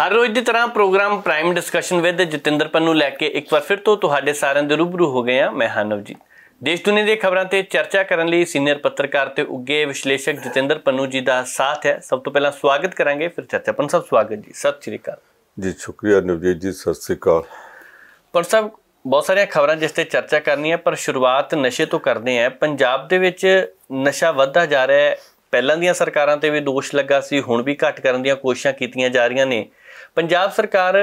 ਹਰ ਰੋਜ਼ ਦੀ ਤਰ੍ਹਾਂ programme prime discussion with Jatinder Pannu ਲੈ ਕੇ ਇੱਕ ਵਾਰ ਫਿਰ ਤੋਂ ਤੁਹਾਡੇ ਸਾਰਿਆਂ ਦੇ ਰੂਬਰੂ ਹੋ ਗਏ ਆ ਮੈਂ ਹਨਵ ਜੀ ਦੇਸ਼ ਦੁਨੀਆ ਦੀਆਂ ਖਬਰਾਂ ਤੇ ਚਰਚਾ ਕਰਨ ਲਈ ਸੀਨੀਅਰ ਪੱਤਰਕਾਰ ਤੇ ਉੱਗੇ ਵਿਸ਼ਲੇਸ਼ਕ ਜਤਿੰਦਰ ਪੰਨੂ ਜੀ ਦਾ ਸਾਥ ਹੈ ਸਭ ਤੋਂ ਪਹਿਲਾਂ ਸਵਾਗਤ ਕਰਾਂਗੇ ਫਿਰ ਚਰਚਾ ਪੰਨ ਸਭ ਸਵਾਗਤ ਜੀ ਸਤਿ ਸ੍ਰੀ ਅਕਾਲ ਜੀ ਸ਼ੁਕਰੀਆ ਨਵਜੀਤ ਜੀ ਸਤਿ ਸ੍ਰੀ ਅਕਾਲ ਪਰ ਸਭ ਬਹੁਤ ਸਾਰੀਆਂ ਖਬਰਾਂ ਜਿਸ ਤੇ ਚਰਚਾ ਕਰਨੀ ਹੈ ਪਰ ਸ਼ੁਰੂਆਤ ਨਸ਼ੇ ਤੋਂ ਕਰਦੇ ਆ ਪੰਜਾਬ ਦੇ ਵਿੱਚ ਨਸ਼ਾ ਵੱਧਦਾ ਜਾ ਰਿਹਾ ਹੈ ਪਹਿਲਾਂ ਦੀਆਂ ਸਰਕਾਰਾਂ ਤੇ ਵੀ ਦੋਸ਼ ਲੱਗਾ ਸੀ ਹੁਣ ਵੀ ਘਟ ਕਰਨ ਦੀਆਂ ਕੋਸ਼ਿਸ਼ਾਂ ਕੀਤੀਆਂ ਜਾ ਰਹੀਆਂ ਨੇ ਪੰਜਾਬ ਸਰਕਾਰ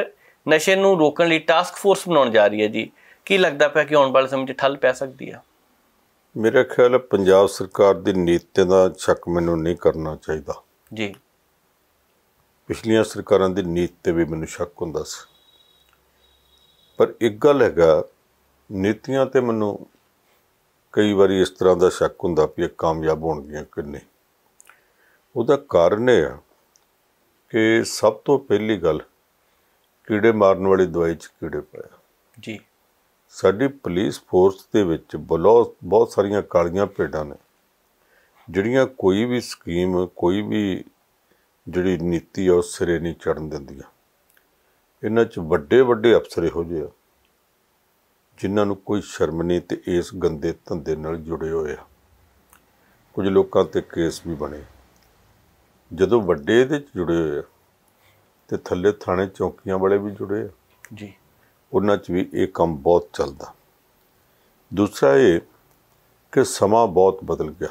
ਨਸ਼ੇ ਨੂੰ ਰੋਕਣ ਲਈ ਟਾਸਕ ਫੋਰਸ ਬਣਾਉਣ ਜਾ ਰਹੀ ਹੈ ਜੀ ਕੀ ਲੱਗਦਾ ਪਿਆ ਕਿ ਆਉਣ ਵਾਲੇ ਸਮੇਂ 'ਚ ਠੱਲ ਪੈ ਸਕਦੀ ਆ ਮੇਰੇ ਖਿਆਲ ਪੰਜਾਬ ਸਰਕਾਰ ਦੀ ਨੀਤੀ ਦਾ ਸ਼ੱਕ ਮੈਨੂੰ ਨਹੀਂ ਕਰਨਾ ਚਾਹੀਦਾ ਜੀ ਪਿਛਲੀਆਂ ਸਰਕਾਰਾਂ ਦੀ ਨੀਤੀ ਤੇ ਵੀ ਮੈਨੂੰ ਸ਼ੱਕ ਹੁੰਦਾ ਸੀ ਪਰ ਇੱਕ ਗੱਲ ਹੈਗਾ ਨੀਤੀਆਂ ਤੇ ਮੈਨੂੰ ਕਈ ਵਾਰੀ ਇਸ ਤਰ੍ਹਾਂ ਦਾ ਸ਼ੱਕ ਹੁੰਦਾ ਵੀ ਇਹ ਕਾਮਯਾਬ ਹੋਣਗੀਆਂ ਕਿ ਨਹੀਂ ਉਹਦਾ ਕਾਰਨ ਇਹ ਆ ਕਿ ਸਭ ਤੋਂ ਪਹਿਲੀ ਗੱਲ ਕੀੜੇ ਮਾਰਨ ਵਾਲੀ ਦਵਾਈ 'ਚ ਕੀੜੇ ਪਾਇਆ ਜੀ ਸਾਡੀ ਪੁਲਿਸ ਫੋਰਸ ਦੇ ਵਿੱਚ ਬਹੁਤ ਬਹੁਤ ਸਾਰੀਆਂ ਕਾਲੀਆਂ ਭੇਡਾਂ ਨੇ ਜਿਹੜੀਆਂ ਕੋਈ ਵੀ ਸਕੀਮ ਕੋਈ ਵੀ ਜਿਹੜੀ ਨੀਤੀ ਉਹ ਉਸ ਸਿਰੇ ਨਹੀਂ ਚੜਨ ਦਿੰਦੀਆਂ ਇਹਨਾਂ 'ਚ ਵੱਡੇ ਵੱਡੇ ਅਫਸਰ ਇਹੋ ਜਿਹੇ ਆ ਜਿਨ੍ਹਾਂ ਨੂੰ ਕੋਈ ਸ਼ਰਮ ਨਹੀਂ ਤੇ ਇਸ ਗੰਦੇ ਧੰਦੇ ਨਾਲ ਜੁੜੇ ਹੋਏ ਆ ਕੁਝ ਲੋਕਾਂ ਤੇ ਕੇਸ ਵੀ ਬਣੇ ਜਦੋਂ ਵੱਡੇ ਦੇ ਚ ਜੁੜੇ ਹੋਏ ਆ ਤੇ ਥੱਲੇ ਥਾਣੇ ਚੌਕੀਆਂ ਵਾਲੇ ਵੀ ਜੁੜੇ ਆ ਜੀ ਉਹਨਾਂ 'ਚ ਵੀ ਇਹ ਕੰਮ ਬਹੁਤ ਚੱਲਦਾ ਦੂਸਰਾ ਇਹ ਕਿ ਸਮਾਂ ਬਹੁਤ ਬਦਲ ਗਿਆ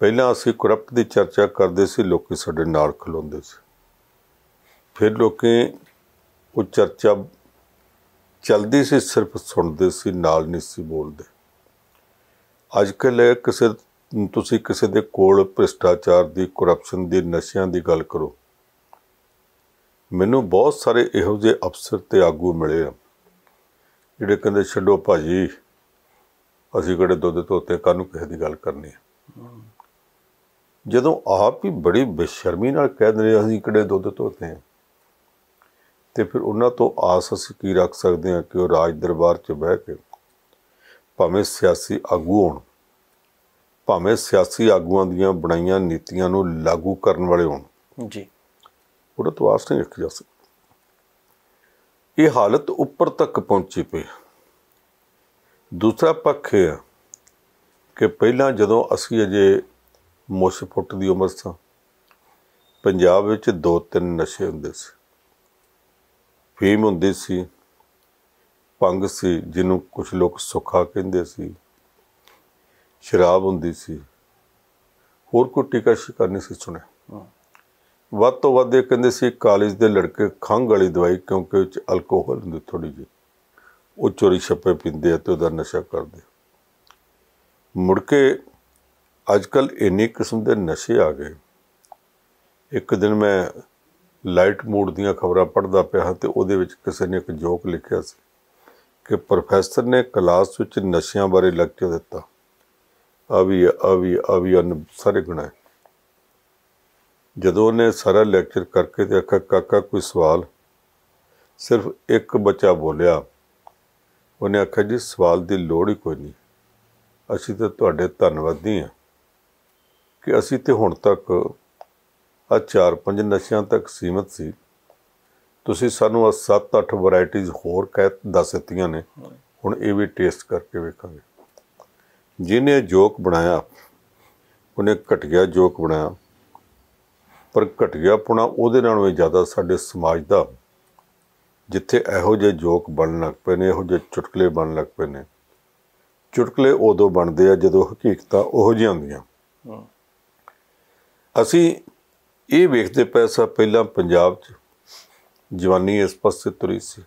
ਪਹਿਲਾਂ ਅਸੀਂ ਕਰਪਟ ਦੀ ਚਰਚਾ ਕਰਦੇ ਸੀ ਲੋਕੀ ਸਾਡੇ ਨਾਲ ਖਲੋਂਦੇ ਸੀ ਫਿਰ ਲੋਕੀ ਉਹ ਚਰਚਾ ਚਲਦੀ ਸੀ ਸਿਰਫ ਸੁਣਦੇ ਸੀ ਨਾਲ ਨਹੀਂ ਸੀ ਬੋਲਦੇ ਅੱਜ ਕੱਲ੍ਹ ਕਿਸੇ ਤੁਸੀਂ ਕਿਸੇ ਦੇ ਕੋਲ ਭ੍ਰਿਸ਼ਟਾਚਾਰ ਦੀ ਕਰਪਸ਼ਨ ਦੀ ਨਸ਼ਿਆਂ ਦੀ ਗੱਲ ਕਰੋ ਮੈਨੂੰ ਬਹੁਤ ਸਾਰੇ ਇਹੋ ਜਿਹੇ ਅਫਸਰ ਤੇ ਆਗੂ ਮਿਲੇ ਆ ਜਿਹੜੇ ਕਹਿੰਦੇ ਛੱਡੋ ਭਾਜੀ ਅਸੀਂ ਕਿਹੜੇ ਦੁੱਧ ਤੋਤੇ ਕਾਨੂੰ ਕਿਸੇ ਦੀ ਗੱਲ ਕਰਨੀ ਹੈ ਜਦੋਂ ਆਪ ਹੀ ਬੜੀ ਬੇਸ਼ਰਮੀ ਨਾਲ ਕਹਿ ਦਿੰਦੇ ਅਸੀਂ ਕਿਹੜੇ ਦੁੱਧ ਤੋਤੇ ਆ ਤੇ ਫਿਰ ਉਹਨਾਂ ਤੋਂ ਆਸ ਅਸੀਂ ਕੀ ਰੱਖ ਸਕਦੇ ਹਾਂ ਕਿ ਉਹ ਰਾਜ ਦਰਬਾਰ 'ਚ ਬਹਿ ਕੇ ਭਾਵੇਂ ਸਿਆਸੀ ਆਗੂ ਹੋਣ ਭਾਵੇਂ ਸਿਆਸੀ ਆਗੂਆਂ ਦੀਆਂ ਬਣਾਈਆਂ ਨੀਤੀਆਂ ਨੂੰ ਲਾਗੂ ਕਰਨ ਵਾਲੇ ਹੋਣ ਜੀ ਉਹਦਾ ਤਵਾਸ ਨਹੀਂ ਰੱਖਿਆ ਜਾ ਸਕਦਾ ਇਹ ਹਾਲਤ ਉੱਪਰ ਤੱਕ ਪਹੁੰਚੀ ਪਈ ਦੂਸਰਾ ਪੱਖ ਇਹ ਕਿ ਪਹਿਲਾਂ ਜਦੋਂ ਅਸੀਂ ਅਜੇ ਮੁੱਛ ਫੁੱਟ ਦੀ ਉਮਰ ਸਾਂ ਪੰਜਾਬ ਵਿੱਚ ਦੋ ਤਿੰਨ ਨਸ਼ੇ ਹੁੰਦੇ ਸੀ ਫੀਮ ਹੁੰਦੀ ਸੀ ਪੰਗ ਸੀ ਜਿਹਨੂੰ ਕੁਝ ਲੋਕ ਸੁੱਖਾ ਕਹਿੰਦੇ ਸੀ ਸ਼ਰਾਬ ਹੁੰਦੀ ਸੀ ਹੋਰ ਕੋਈ ਟਿਕਾ ਸ਼ਿਕਾਰ ਨਹੀਂ ਸੀ ਸੁਣਿਆ ਵੱਧ ਤੋਂ ਵੱਧ ਇਹ ਕਹਿੰਦੇ ਸੀ ਕਾਲਜ ਦੇ ਲੜਕੇ ਖੰਗ ਵਾਲੀ ਦਵਾਈ ਕਿਉਂਕਿ ਉਹ ਚ ਅਲਕੋਹਲ ਹੁੰਦੀ ਥੋੜੀ ਜੀ ਉਹ ਚੋਰੀ ਛੱਪੇ ਪੀਂਦੇ ਆ ਤੇ ਉਹਦਾ ਨਸ਼ਾ ਕਰਦੇ ਮੁੜ ਕੇ ਅੱਜ ਕੱਲ ਇੰਨੇ ਕਿਸਮ ਦੇ ਨਸ਼ੇ ਆ ਗਏ ਇੱਕ ਦਿਨ ਮੈਂ ਲਾਈਟ ਮੂਡ ਦੀਆਂ ਖਬਰਾਂ ਪੜ੍ਹਦਾ ਪਿਆ ਤੇ ਉਹਦੇ ਵਿੱਚ ਕਿਸੇ ਨੇ ਇੱਕ ਜੋਕ ਲਿਖਿਆ ਸੀ ਕਿ ਪ੍ਰੋਫੈਸਰ ਨੇ ਕਲਾਸ ਵਿੱਚ ਨਸ਼ਿਆਂ ਬਾਰੇ ਲੈਕਚਰ ਦਿੱਤਾ ਆ ਵੀ ਆ ਵੀ ਆ ਵੀ ਅਨ ਸਾਰੇ ਗੁਨਾਹ ਜਦੋਂ ਉਹਨੇ ਸਾਰਾ ਲੈਕਚਰ ਕਰਕੇ ਤੇ ਅੱਖਾ ਕਾਕਾ ਕੋਈ ਸਵਾਲ ਸਿਰਫ ਇੱਕ ਬੱਚਾ ਬੋਲਿਆ ਉਹਨੇ ਅੱਖਾ ਜੀ ਸਵਾਲ ਦੀ ਲੋੜ ਹੀ ਕੋਈ ਨਹੀਂ ਅਸੀਂ ਤਾਂ ਤੁਹਾਡੇ ਧੰਨਵਾਦੀ ਆ ਕਿ ਅਸੀਂ ਤੇ ਹੁਣ ਤੱਕ ਆ ਚਾਰ ਪੰਜ ਨਸ਼ਿਆਂ ਤੱਕ ਸੀਮਤ ਸੀ ਤੁਸੀਂ ਸਾਨੂੰ ਆ 7-8 ਵੈਰਾਈਟੀਆਂ ਹੋਰ ਕਹਿ ਦੱਸ ਦਿੱਤੀਆਂ ਨੇ ਹੁਣ ਇਹ ਵੀ ਟੇਸਟ ਕਰਕੇ ਵੇਖਾਂਗੇ ਜਿਹਨੇ ਜੋਕ ਬਣਾਇਆ ਉਹਨੇ ਘਟਿਆ ਜੋਕ ਬਣਾਇਆ ਪਰ ਪੁਣਾ ਉਹਦੇ ਨਾਲੋਂ ਜ਼ਿਆਦਾ ਸਾਡੇ ਸਮਾਜ ਦਾ ਜਿੱਥੇ ਇਹੋ ਜਿਹੇ ਜੋਕ ਬਣਨ ਲੱਗ ਪਏ ਨੇ ਇਹੋ ਜਿਹੇ ਚੁਟਕਲੇ ਬਣਨ ਲੱਗ ਪਏ ਨੇ ਚੁਟਕਲੇ ਉਦੋਂ ਬਣਦੇ ਆ ਜਦੋਂ ਹਕੀਕਤਾਂ ਉਹੋ ਜਿਹੀਆਂ ਹੁੰਦੀਆਂ ਅਸੀਂ ਇਹ ਵੇਖਦੇ ਪਏ ਪਹਿਲਾਂ ਪੰਜਾਬ 'ਚ ਜਵਾਨੀ ਇਸ ਪਾਸੇ ਤੁਰੀ ਸੀ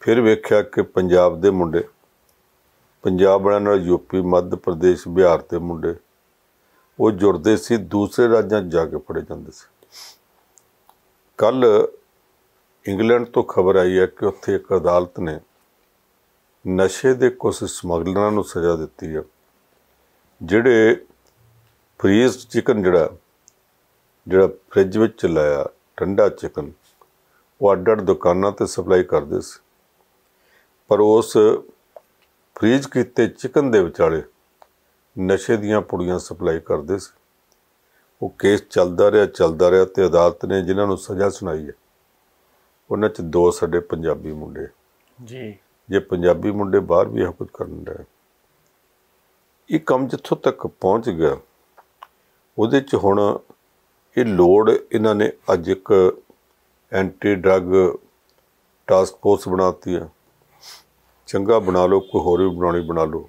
ਫਿਰ ਵੇਖਿਆ ਕਿ ਪੰਜਾਬ ਦੇ ਮੁੰਡੇ ਪੰਜਾਬ ਵਾਲਿਆਂ ਨਾਲ ਯੂਪੀ ਮੱਧ ਪ੍ਰਦੇਸ਼ ਬਿਹਾਰ ਤੇ ਮੁੰਡੇ ਉਹ ਜੁੜਦੇ ਸੀ ਦੂਸਰੇ ਰਾਜਾਂ ਜਾ ਕੇ ਫੜੇ ਜਾਂਦੇ ਸੀ ਕੱਲ ਇੰਗਲੈਂਡ ਤੋਂ ਖਬਰ ਆਈ ਹੈ ਕਿ ਉੱਥੇ ਇੱਕ ਅਦਾਲਤ ਨੇ ਨਸ਼ੇ ਦੇ ਕੁਝ ਸਮਗਲਰਾਂ ਨੂੰ ਸਜ਼ਾ ਦਿੱਤੀ ਹੈ ਜਿਹੜੇ ਫ੍ਰੀਜ਼ ਚਿਕਨ ਜਿਹੜਾ ਜਿਹੜਾ ਫ੍ਰਿਜ ਵਿੱਚ ਲਾਇਆ ਠੰਡਾ ਚਿਕਨ ਉਹ ਅੱਡ-ਅੱਡ ਦੁਕਾਨਾਂ ਤੇ ਸਪਲਾਈ ਕਰਦੇ ਸੀ ਪਰ ਉਸ ਫ੍ਰੀਜ਼ ਕੀਤੇ ਚਿਕਨ ਦੇ ਵਿਚਾਲੇ ਨਸ਼ੇ ਦੀਆਂ ਪੁੜੀਆਂ ਸਪਲਾਈ ਕਰਦੇ ਸੀ ਉਹ ਕੇਸ ਚੱਲਦਾ ਰਿਹਾ ਚੱਲਦਾ ਰਿਹਾ ਤੇ ਅਦਾਲਤ ਨੇ ਜਿਨ੍ਹਾਂ ਨੂੰ ਸਜ਼ਾ ਸੁਣਾਈ ਹੈ ਉਹਨਾਂ 'ਚ ਦੋ ਸਾਡੇ ਪੰਜਾਬੀ ਮੁੰਡੇ ਜੀ ਜੇ ਪੰਜਾਬੀ ਮੁੰਡੇ ਬਾਹਰ ਵੀ ਇਹ ਕੁਝ ਕਰਨ ਦਾ ਇਹ ਕੰਮ ਜਿੱਥੋਂ ਤੱਕ ਪਹੁੰਚ ਗਿਆ ਉਹਦੇ 'ਚ ਹੁਣ ਇਹ ਲੋੜ ਇਹਨਾਂ ਨੇ ਅੱਜ ਇੱਕ ਐਂਟੀ ਡਰੱਗ ਟਾਸਕ ਫੋਰਸ ਬਣਾਤੀ ਹੈ ਚੰਗਾ ਬਣਾ ਲਓ ਕੋਈ ਹੋਰ ਵੀ ਬਣਾਉਣੀ ਬਣਾ ਲਓ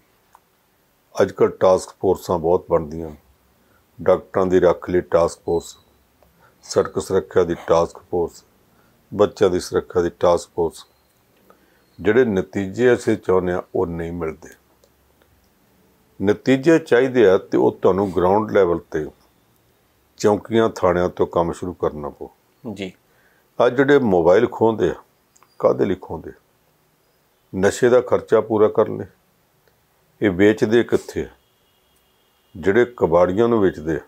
ਅੱਜ ਕੱਲ ਟਾਸਕ ਫੋਰਸਾਂ ਬਹੁਤ ਬਣਦੀਆਂ ਡਾਕਟਰਾਂ ਦੀ ਰੱਖ ਲਈ ਟਾਸਕ ਫੋਰਸ ਸੜਕ ਸੁਰੱਖਿਆ ਦੀ ਟਾਸਕ ਫੋਰਸ ਬੱਚਿਆਂ ਦੀ ਸੁਰੱਖਿਆ ਦੀ ਟਾਸਕ ਫੋਰਸ ਜਿਹੜੇ ਨਤੀਜੇ ਅਸੀਂ ਚਾਹੁੰਦੇ ਆ ਉਹ ਨਹੀਂ ਮਿਲਦੇ ਨਤੀਜੇ ਚਾਹੀਦੇ ਆ ਤੇ ਉਹ ਤੁਹਾਨੂੰ ਗਰਾਊਂਡ ਲੈਵਲ ਤੇ ਚੌਂਕੀਆਂ ਥਾਣਿਆਂ ਤੋਂ ਕੰਮ ਸ਼ੁਰੂ ਕਰਨਾ ਪਊ ਜੀ ਅੱਜ ਜਿਹੜੇ ਮੋਬਾਈਲ ਖੋਹਦੇ ਆ ਕਾਦੇ ਲਈ ਖੋਹਦੇ ਆ ਨਸ਼ੇ ਦਾ ਖਰਚਾ ਪੂਰਾ ਕਰ ਲੈ ਇਹ ਵੇਚਦੇ ਕਿੱਥੇ ਜਿਹੜੇ ਕਬਾੜੀਆਂ ਨੂੰ ਵੇਚਦੇ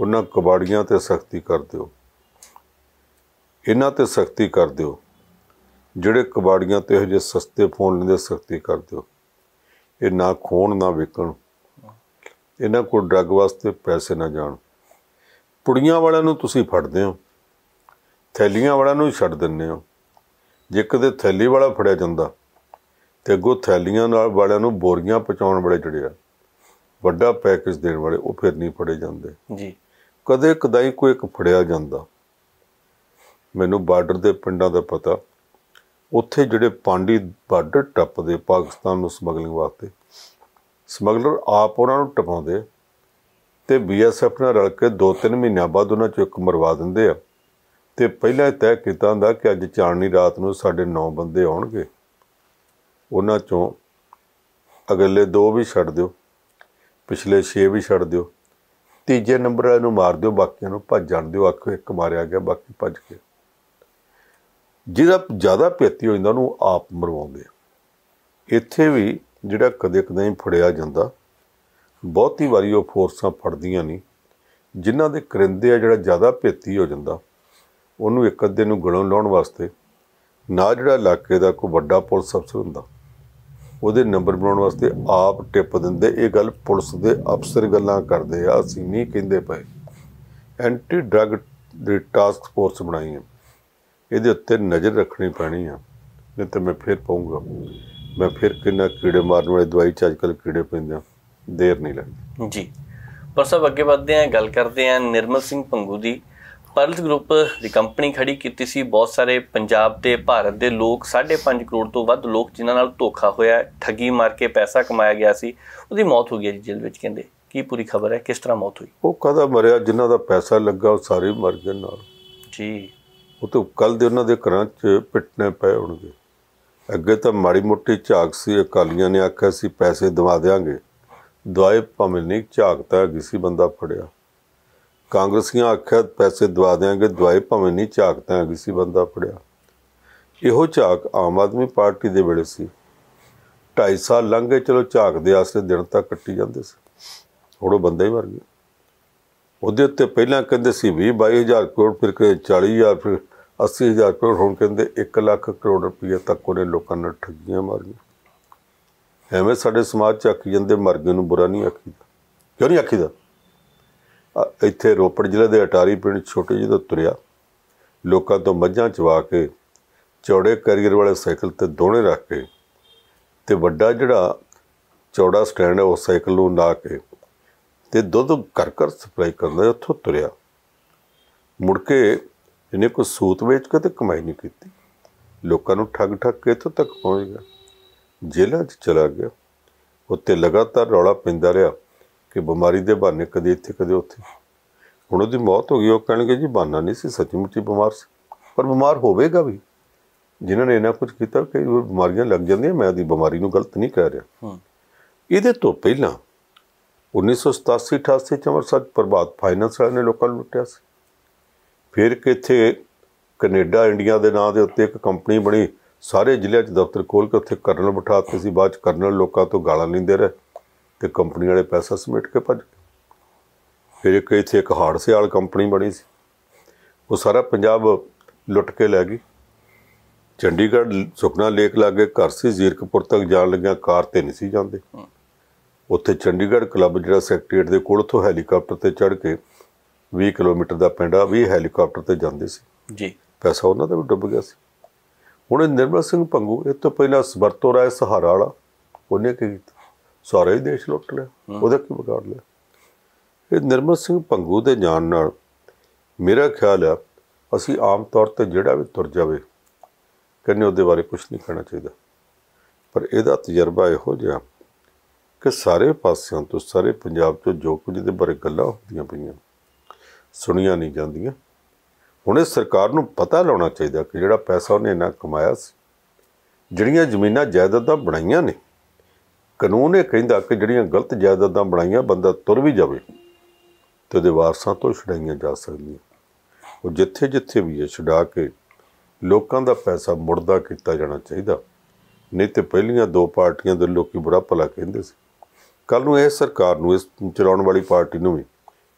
ਉਹਨਾਂ ਕਬਾੜੀਆਂ ਤੇ ਸਖਤੀ ਕਰ ਦਿਓ ਇਹਨਾਂ ਤੇ ਸਖਤੀ ਕਰ ਦਿਓ ਜਿਹੜੇ ਕਬਾੜੀਆਂ ਤੇ ਹਜੇ ਸਸਤੇ ਫੋਨ ਲੈਂਦੇ ਸਖਤੀ ਕਰ ਦਿਓ ਇਹ ਨਾ ਖੋਣ ਨਾ ਵਿਕਣ ਇਹਨਾਂ ਕੋਲ ਡਰੱਗ ਵਾਸਤੇ ਪੈਸੇ ਨਾ ਜਾਣ ਪੁੜੀਆਂ ਵਾਲਿਆਂ ਨੂੰ ਤੁਸੀਂ ਫੜਦੇ ਹੋ ਥੈਲੀਆਂ ਵਾਲਿਆਂ ਨੂੰ ਛੱਡ ਦਿੰਦੇ ਹੋ ਜੇ ਕਦੇ ਥੈਲੀ ਵਾਲਾ ਫੜਿਆ ਜਾਂਦਾ ਤੇ ਅੱਗੋ ਥੈਲੀਆਂ ਨਾਲ ਵਾਲਿਆਂ ਨੂੰ ਬੋਰੀਆਂ ਪਹੁੰਚਾਉਣ ਵਾਲੇ ਜਿਹੜੇ ਆ ਵੱਡਾ ਪੈਕੇਜ ਦੇਣ ਵਾਲੇ ਉਹ ਫਿਰ ਨਹੀਂ ਫੜੇ ਜਾਂਦੇ ਜੀ ਕਦੇ ਕਦਾਈ ਕੋਈ ਇੱਕ ਫੜਿਆ ਜਾਂਦਾ ਮੈਨੂੰ ਬਾਰਡਰ ਦੇ ਪਿੰਡਾਂ ਦਾ ਪਤਾ ਉੱਥੇ ਜਿਹੜੇ ਪਾਂਡੀ ਬਾਰਡਰ ਟੱਪਦੇ ਪਾਕਿਸਤਾਨ ਨੂੰ ਸਮਗਲਿੰਗ ਵਾਸਤੇ ਸਮਗਲਰ ਆਪ ਉਹਨਾਂ ਨੂੰ ਟਪਾਉਂਦੇ ਤੇ ਬੀਐਸਐਫ ਨਾਲ ਰਲ ਕੇ 2-3 ਮਹੀਨਿਆਂ ਬਾਅਦ ਉਹਨਾਂ ਚੋਂ ਇੱਕ ਮਰਵਾ ਦਿੰਦੇ ਆ ਤੇ ਪਹਿਲਾਂ ਹੀ ਤੈਅ ਕੀਤਾ ਹੁੰਦਾ ਕਿ ਅੱਜ ਚਾਣਨੀ ਰਾਤ ਨੂੰ ਸਾਡੇ 9 ਬੰਦੇ ਆਉਣਗੇ ਉਹਨਾਂ ਚੋਂ ਅਗਲੇ 2 ਵੀ ਛੱਡ ਦਿਓ ਪਿਛਲੇ 6 ਵੀ ਛੱਡ ਦਿਓ ਤੀਜੇ ਨੰਬਰ ਵਾਲੇ ਨੂੰ ਮਾਰ ਦਿਓ ਬਾਕੀਆਂ ਨੂੰ ਭੱਜ ਜਾਣ ਦਿਓ ਆਖੋ ਇੱਕ ਮਾਰਿਆ ਗਿਆ ਬਾਕੀ ਭੱਜ ਗਏ ਜਿਹੜਾ ਜ਼ਿਆਦਾ ਭੇਤੀ ਹੋ ਜਾਂਦਾ ਉਹਨੂੰ ਆਪ ਮਰਵਾਉਂਦੇ ਇੱਥੇ ਵੀ ਜਿਹੜਾ ਕਦੇ ਕਦੇ ਹੀ ਫੜਿਆ ਜਾਂਦਾ ਬਹੁਤੀ ਵਾਰੀ ਉਹ ਫੋਰਸਾਂ ਫੜਦੀਆਂ ਨਹੀਂ ਜਿਨ੍ਹਾਂ ਦੇ ਕਰਿੰਦੇ ਆ ਜਿਹੜਾ ਜ਼ਿਆਦਾ ਭੇਤੀ ਹੋ ਜਾਂਦਾ ਉਹਨੂੰ ਇੱਕ ਅੱਧੇ ਨੂੰ ਗਲੋਂ ਲਾਉਣ ਵਾਸਤੇ ਨਾ ਜਿਹੜਾ ਇਲਾਕੇ ਦਾ ਕੋਈ ਵੱਡਾ ਪੁਲਿਸ ਅਫਸਰ ਹੁੰਦਾ ਉਹਦੇ ਨੰਬਰ ਬਣਾਉਣ ਵਾਸਤੇ ਆਪ ਟਿਪ ਦਿੰਦੇ ਇਹ ਗੱਲ ਪੁਲਿਸ ਦੇ ਅਫਸਰ ਗੱਲਾਂ ਕਰਦੇ ਆ ਅਸੀਂ ਨਹੀਂ ਕਹਿੰਦੇ ਪਏ ਐਂਟੀ ਡਰੱਗ ਦੀ ਟਾਸਕ ਫੋਰਸ ਬਣਾਈ ਹੈ ਇਹਦੇ ਉੱਤੇ ਨਜ਼ਰ ਰੱਖਣੀ ਪੈਣੀ ਆ ਨਹੀਂ ਤਾਂ ਮੈਂ ਫੇਰ ਪਾਉਂਗਾ ਮੈਂ ਫਿਰ ਕਿੰਨਾ ਕੀੜੇ ਮਾਰਨ ਵਾਲੀ ਦਵਾਈ ਚ ਅੱਜਕੱਲ ਕੀੜੇ ਪੈਂਦੇ ਆ ਦੇਰ ਨਹੀਂ ਲੱਗਦੀ ਜੀ ਪਰ ਸਭ ਅੱਗੇ ਵਧਦੇ ਆ ਗੱਲ ਕਰਦੇ ਆ ਨਿਰਮਲ ਸਿੰਘ ਪੰਗੂ ਦੀ ਪਰਲ ਗਰੁੱਪ ਦੀ ਕੰਪਨੀ ਖੜੀ ਕੀਤੀ ਸੀ ਬਹੁਤ ਸਾਰੇ ਪੰਜਾਬ ਤੇ ਭਾਰਤ ਦੇ ਲੋਕ 5.5 ਕਰੋੜ ਤੋਂ ਵੱਧ ਲੋਕ ਜਿਨ੍ਹਾਂ ਨਾਲ ਧੋਖਾ ਹੋਇਆ ਠੱਗੀ ਮਾਰ ਕੇ ਪੈਸਾ ਕਮਾਇਆ ਗਿਆ ਸੀ ਉਹਦੀ ਮੌਤ ਹੋ ਗਈ ਜੇਲ੍ਹ ਵਿੱਚ ਕਹਿੰਦੇ ਕੀ ਪੂਰੀ ਖਬਰ ਹੈ ਕਿਸ ਤਰ੍ਹਾਂ ਮੌਤ ਹੋਈ ਉਹ ਕਦਾ ਮਰਿਆ ਜਿਨ੍ਹਾਂ ਦਾ ਪੈਸਾ ਲੱਗਾ ਉਹ ਸਾਰੇ ਮਰ ਗਏ ਨਾਲ ਜੀ ਉਹ ਤਾਂ ਕੱਲ ਦੇ ਉਹਨਾਂ ਦੇ ਘਰਾਂ 'ਚ ਪਿੱਟਨੇ ਪਏ ਹੋਣਗੇ ਅੱਗੇ ਤਾਂ ਮਾੜੀ ਮੋਟੀ ਝਾਕ ਸੀ ਅਕਾਲੀਆਂ ਨੇ ਆਖਿਆ ਸੀ ਪੈਸੇ ਦਵਾ ਦੇਾਂਗੇ ਦਵਾਏ ਭਾਵੇਂ ਨਹੀਂ ਝਾਕਤਾ ਕਿਸੇ ਬੰਦਾ ਫੜਿਆ ਕਾਂਗਰਸੀਆਂ ਆਖਿਆ ਪੈਸੇ ਦਵਾ ਦੇਾਂਗੇ ਦਵਾਈ ਭਾਵੇਂ ਨਹੀਂ ਝਾਕਤਾ ਕਿਸੇ ਬੰਦਾ ਪੜਿਆ ਇਹੋ ਝਾਕ ਆਮ ਆਦਮੀ ਪਾਰਟੀ ਦੇ ਵੇਲੇ ਸੀ 2.5 ਸਾਲ ਲੰਘੇ ਚਲੋ ਝਾਕ ਦੇ ਆਸਰੇ ਦਿਨ ਤਾਂ ਕੱਟੀ ਜਾਂਦੇ ਸੀ ਹੁਣ ਉਹ ਬੰਦਾ ਹੀ ਮਰ ਗਿਆ ਉਹਦੇ ਉੱਤੇ ਪਹਿਲਾਂ ਕਹਿੰਦੇ ਸੀ 20 22000 ਕਰੋੜ ਫਿਰ 40 40000 ਫਿਰ 80000 ਕਰੋੜ ਹੁਣ ਕਹਿੰਦੇ 1 ਲੱਖ ਕਰੋੜ ਰੁਪਏ ਤੱਕ ਉਹਨੇ ਲੋਕਾਂ ਨਾਲ ਠੱਗੀਆਂ ਮਾਰੀਆਂ ਐਵੇਂ ਸਾਡੇ ਸਮਾਜ ਚੱਕ ਜਾਂਦੇ ਮਰ ਗਏ ਨੂੰ ਬੁਰਾ ਨਹੀਂ ਆਖੀਦਾ ਕਿਉਂ ਨਹੀਂ ਆਖੀਦਾ ਇੱਥੇ ਰੋਪੜ ਜ਼ਿਲ੍ਹੇ ਦੇ ਅਟਾਰੀ ਪਿੰਡ ਛੋਟੇ ਜਿਹੇ ਤੋਂ ਤੁਰਿਆ ਲੋਕਾਂ ਤੋਂ ਮੱਝਾਂ ਚਵਾ ਕੇ ਚੌੜੇ ਕੈਰੀਅਰ ਵਾਲੇ ਸਾਈਕਲ ਤੇ ਦੋਣੇ ਰੱਖ ਕੇ ਤੇ ਵੱਡਾ ਜਿਹੜਾ ਚੌੜਾ ਸਟੈਂਡ ਹੈ ਉਹ ਸਾਈਕਲ ਨੂੰ ਲਾ ਕੇ ਤੇ ਦੁੱਧ ਘਰ ਘਰ ਸਪਲਾਈ ਕਰਦਾ ਉੱਥੋਂ ਤੁਰਿਆ ਮੁੜ ਕੇ ਇਹਨੇ ਕੋਈ ਸੂਤ ਵੇਚ ਕੇ ਤੇ ਕਮਾਈ ਨਹੀਂ ਕੀਤੀ ਲੋਕਾਂ ਨੂੰ ਠੱਗ ਠੱਗ ਕੇ ਇੱਥੋਂ ਤੱਕ ਪਹੁੰਚ ਗਿਆ ਜੇਲ੍ਹਾਂ 'ਚ ਚਲਾ ਗਿਆ ਉੱਤੇ ਲਗਾਤਾਰ ਰੌਲਾ ਪੈਂਦਾ ਰਿਹਾ ਕਿ ਬਿਮਾਰੀ ਦੇ ਬਹਾਨੇ ਕਦੇ ਇੱਥੇ ਕਦੇ ਉੱਥੇ ਹੁਣ ਉਹਦੀ ਮੌਤ ਹੋ ਗਈ ਉਹ ਕਹਿਣਗੇ ਜੀ ਬਹਾਨਾ ਨਹੀਂ ਸੀ ਸੱਚੀ ਮੁੱਚੀ ਬਿਮਾਰ ਸੀ ਪਰ ਬਿਮਾਰ ਹੋਵੇਗਾ ਵੀ ਜਿਨ੍ਹਾਂ ਨੇ ਇਹਨਾਂ ਕੁਝ ਕੀਤਾ ਕਿ ਬਿਮਾਰੀਆਂ ਲੱਗ ਜਾਂਦੀਆਂ ਮੈਂ ਉਹਦੀ ਬਿਮਾਰੀ ਨੂੰ ਗਲਤ ਨਹੀਂ ਕਹਿ ਰਿਹਾ ਇਹਦੇ ਤੋਂ ਪਹਿਲਾਂ 1987-88 ਚ ਅੰਮ੍ਰਿਤਸਰ ਪ੍ਰਭਾਤ ਫਾਈਨੈਂਸ ਵਾਲਿਆਂ ਨੇ ਲੋਕਾਂ ਨੂੰ ਲੁੱਟਿਆ ਸੀ ਫਿਰ ਕਿੱਥੇ ਕੈਨੇਡਾ ਇੰਡੀਆ ਦੇ ਨਾਂ ਦੇ ਉੱਤੇ ਇੱਕ ਕੰਪਨੀ ਬਣੀ ਸਾਰੇ ਜ਼ਿਲ੍ਹਿਆਂ 'ਚ ਦਫ਼ਤਰ ਖੋਲ ਕੇ ਉੱਥੇ ਕਰਨਲ ਬਿਠਾ ਦਿੱਤੇ ਸੀ ਬਾਅਦ ਚ ਕਰਨਲ ਲੋਕਾਂ ਤੋਂ ਗਾਲਾਂ ਲੈਂਦੇ ਰਹੇ ਤੇ ਕੰਪਨੀ ਵਾਲੇ ਪੈਸਾ ਸਬਮਿਟ ਕੇ ਭੱਜ ਗਏ ਫਿਰ ਇੱਕ ਇੱਥੇ ਇੱਕ ਹਾਰਡ ਸਿਆਲ ਕੰਪਨੀ ਬਣੀ ਸੀ ਉਹ ਸਾਰਾ ਪੰਜਾਬ ਲੁੱਟ ਕੇ ਲੈ ਗਈ ਚੰਡੀਗੜ੍ਹ ਸੁਖਨਾ ਲੇਕ ਲਾਗੇ ਘਰ ਸੀ ਜ਼ੀਰਕਪੁਰ ਤੱਕ ਜਾਣ ਲੱਗਿਆ ਕਾਰ ਤੇ ਨਹੀਂ ਸੀ ਜਾਂਦੇ ਉੱਥੇ ਚੰਡੀਗੜ੍ਹ ਕਲੱਬ ਜਿਹੜਾ ਸੈਕਟਰੀਏਟ ਦੇ ਕੋਲ ਤੋਂ ਹੈਲੀਕਾਪਟਰ ਤੇ ਚੜ ਕੇ 20 ਕਿਲੋਮੀਟਰ ਦਾ ਪਿੰਡਾ ਵੀ ਹੈਲੀਕਾਪਟਰ ਤੇ ਜਾਂਦੇ ਸੀ ਜੀ ਪੈਸਾ ਉਹਨਾਂ ਦਾ ਵੀ ਡੁੱਬ ਗਿਆ ਸੀ ਹੁਣ ਨਿਰਮਲ ਸਿੰਘ ਪੰਗੂ ਇਹ ਤੋਂ ਪਹਿਲਾਂ ਸਵਰਤੋ ਰਾਏ ਸਹਾਰਾ ਵਾਲਾ ਉਹਨੇ ਕੀ ਕੀਤਾ ਸਾਰੇ ਹੀ ਦੇਸ਼ ਲੁੱਟ ਲਿਆ ਉਹਦਾ ਕੀ ਵਿਗਾੜ ਲਿਆ ਇਹ ਨਿਰਮਲ ਸਿੰਘ ਪੰਗੂ ਦੇ ਜਾਣ ਨਾਲ ਮੇਰਾ ਖਿਆਲ ਆ ਅਸੀਂ ਆਮ ਤੌਰ ਤੇ ਜਿਹੜਾ ਵੀ ਤੁਰ ਜਾਵੇ ਕਹਿੰਦੇ ਉਹਦੇ ਬਾਰੇ ਕੁਝ ਨਹੀਂ ਕਹਿਣਾ ਚਾਹੀਦਾ ਪਰ ਇਹਦਾ ਤਜਰਬਾ ਇਹੋ ਜਿਹਾ ਕਿ ਸਾਰੇ ਪਾਸਿਆਂ ਤੋਂ ਸਾਰੇ ਪੰਜਾਬ ਤੋਂ ਜੋ ਕੁਝ ਦੇ ਬਾਰੇ ਗੱਲਾਂ ਹੁੰਦੀਆਂ ਪਈਆਂ ਸੁਣੀਆਂ ਨਹੀਂ ਜਾਂਦੀਆਂ ਹੁਣ ਇਹ ਸਰਕਾਰ ਨੂੰ ਪਤਾ ਲਾਉਣਾ ਚਾਹੀਦਾ ਕਿ ਜਿਹੜਾ ਪੈਸਾ ਉਹਨੇ ਇੰਨਾ ਕਮਾਇਆ ਸੀ ਜਿਹੜੀਆਂ ਜ਼ਮੀਨਾਂ ਜਾਇਦਾਦਾਂ ਬਣਾਈਆਂ ਨੇ ਕਾਨੂੰਨ ਇਹ ਕਹਿੰਦਾ ਕਿ ਜਿਹੜੀਆਂ ਗਲਤ ਜਾਇਦਾਦਾਂ ਬਣਾਈਆਂ ਬੰਦਾ ਤੁਰ ਵੀ ਜਾਵੇ ਤੇ ਉਹਦੇ ਵਾਰਸਾਂ ਤੋਂ ਛੜਾਈਆਂ ਜਾ ਸਕਦੀਆਂ ਉਹ ਜਿੱਥੇ ਜਿੱਥੇ ਵੀ ਇਹ ਛੜਾ ਕੇ ਲੋਕਾਂ ਦਾ ਪੈਸਾ ਮੁਰਦਾ ਕੀਤਾ ਜਾਣਾ ਚਾਹੀਦਾ ਨਹੀਂ ਤੇ ਪਹਿਲੀਆਂ ਦੋ ਪਾਰਟੀਆਂ ਦੇ ਲੋਕੀ ਬੁਰਾ ਭਲਾ ਕਹਿੰਦੇ ਸੀ ਕੱਲ ਨੂੰ ਇਹ ਸਰਕਾਰ ਨੂੰ ਇਸ ਚਲਾਉਣ ਵਾਲੀ ਪਾਰਟੀ ਨੂੰ ਵੀ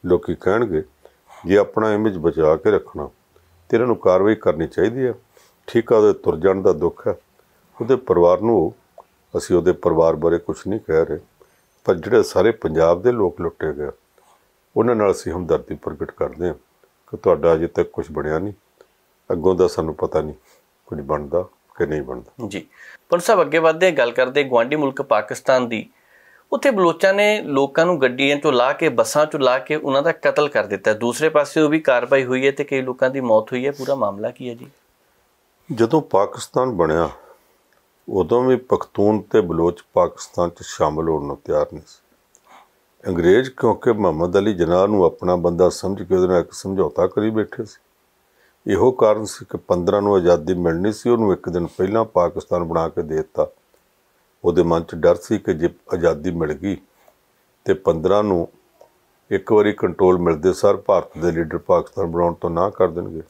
ਲੋਕੀ ਕਹਿਣਗੇ ਜੇ ਆਪਣਾ ਇਮੇਜ ਬਚਾ ਕੇ ਰੱਖਣਾ ਤੇ ਇਹਨਾਂ ਨੂੰ ਕਾਰਵਾਈ ਕਰਨੀ ਚਾਹੀਦੀ ਹੈ ਠੀਕਾ ਦੇ ਤੁਰ ਜਾਣ ਦਾ ਦੁੱਖ ਹੈ ਉਹਦੇ ਪਰਿਵਾਰ ਨੂੰ ਅਸੀਂ ਉਹਦੇ ਪਰਿਵਾਰ ਬਾਰੇ ਕੁਝ ਨਹੀਂ ਕਹਿ ਰਹੇ ਪਰ ਜਿਹੜੇ ਸਾਰੇ ਪੰਜਾਬ ਦੇ ਲੋਕ ਲੁੱਟੇ ਗਏ ਉਹਨਾਂ ਨਾਲ ਅਸੀਂ ਹਮਦਰਦੀ ਪ੍ਰਗਟ ਕਰਦੇ ਹਾਂ ਕਿ ਤੁਹਾਡਾ ਅਜੇ ਤੱਕ ਕੁਝ ਬਣਿਆ ਨਹੀਂ ਅੱਗੋਂ ਦਾ ਸਾਨੂੰ ਪਤਾ ਨਹੀਂ ਕੁਝ ਬਣਦਾ ਕਿ ਨਹੀਂ ਬਣਦਾ ਜੀ ਪਰ ਸਾਹਿਬ ਅੱਗੇ ਵਧਦੇ ਗੱਲ ਕਰਦੇ ਗਵਾਂਡੀ ਮੁਲਕ ਪਾਕਿਸਤਾਨ ਦੀ ਉੱਥੇ ਬਲੋਚਾਂ ਨੇ ਲੋਕਾਂ ਨੂੰ ਗੱਡੀਆਂ ਚੋਂ ਲਾ ਕੇ ਬੱਸਾਂ ਚੋਂ ਲਾ ਕੇ ਉਹਨਾਂ ਦਾ ਕਤਲ ਕਰ ਦਿੱਤਾ ਦੂਸਰੇ ਪਾਸੇ ਉਹ ਵੀ ਕਾਰਵਾਈ ਹੋਈ ਹੈ ਤੇ ਕਈ ਲੋਕਾਂ ਦੀ ਮੌਤ ਹੋਈ ਹੈ ਪੂਰਾ ਮਾਮਲਾ ਕੀ ਹੈ ਜੀ ਜਦੋਂ ਪਾਕਿਸਤਾਨ ਬਣਿਆ ਉਦੋਂ ਵੀ ਪਖਤੂਨ ਤੇ ਬਲੋਚ ਪਾਕਿਸਤਾਨ 'ਚ ਸ਼ਾਮਲ ਹੋਣ ਨੂੰ ਤਿਆਰ ਨਹੀਂ ਸੀ ਅੰਗਰੇਜ਼ ਕਿਉਂਕਿ ਮੁਹੰਮਦ ਅਲੀ ਜਨਾਹ ਨੂੰ ਆਪਣਾ ਬੰਦਾ ਸਮਝ ਕੇ ਉਹਦੇ ਨਾਲ ਇੱਕ ਸਮਝੌਤਾ ਕਰੀ ਬੈਠੇ ਸੀ ਇਹੋ ਕਾਰਨ ਸੀ ਕਿ 15 ਨੂੰ ਆਜ਼ਾਦੀ ਮਿਲਣੀ ਸੀ ਉਹਨੂੰ ਇੱਕ ਦਿਨ ਪਹਿਲਾਂ ਪਾਕਿਸਤਾਨ ਬਣਾ ਕੇ ਦੇ ਦਿੱਤਾ ਉਹਦੇ ਮਨ 'ਚ ਡਰ ਸੀ ਕਿ ਜੇ ਆਜ਼ਾਦੀ ਮਿਲ ਗਈ ਤੇ 15 ਨੂੰ ਇੱਕ ਵਾਰੀ ਕੰਟਰੋਲ ਮਿਲਦੇ ਸਰ ਭਾਰਤ ਦੇ ਲੀਡਰ ਪਾਕਿਸਤਾਨ ਬਣਾਉਣ ਤੋਂ ਨਾ ਕਰ ਦੇਣਗੇ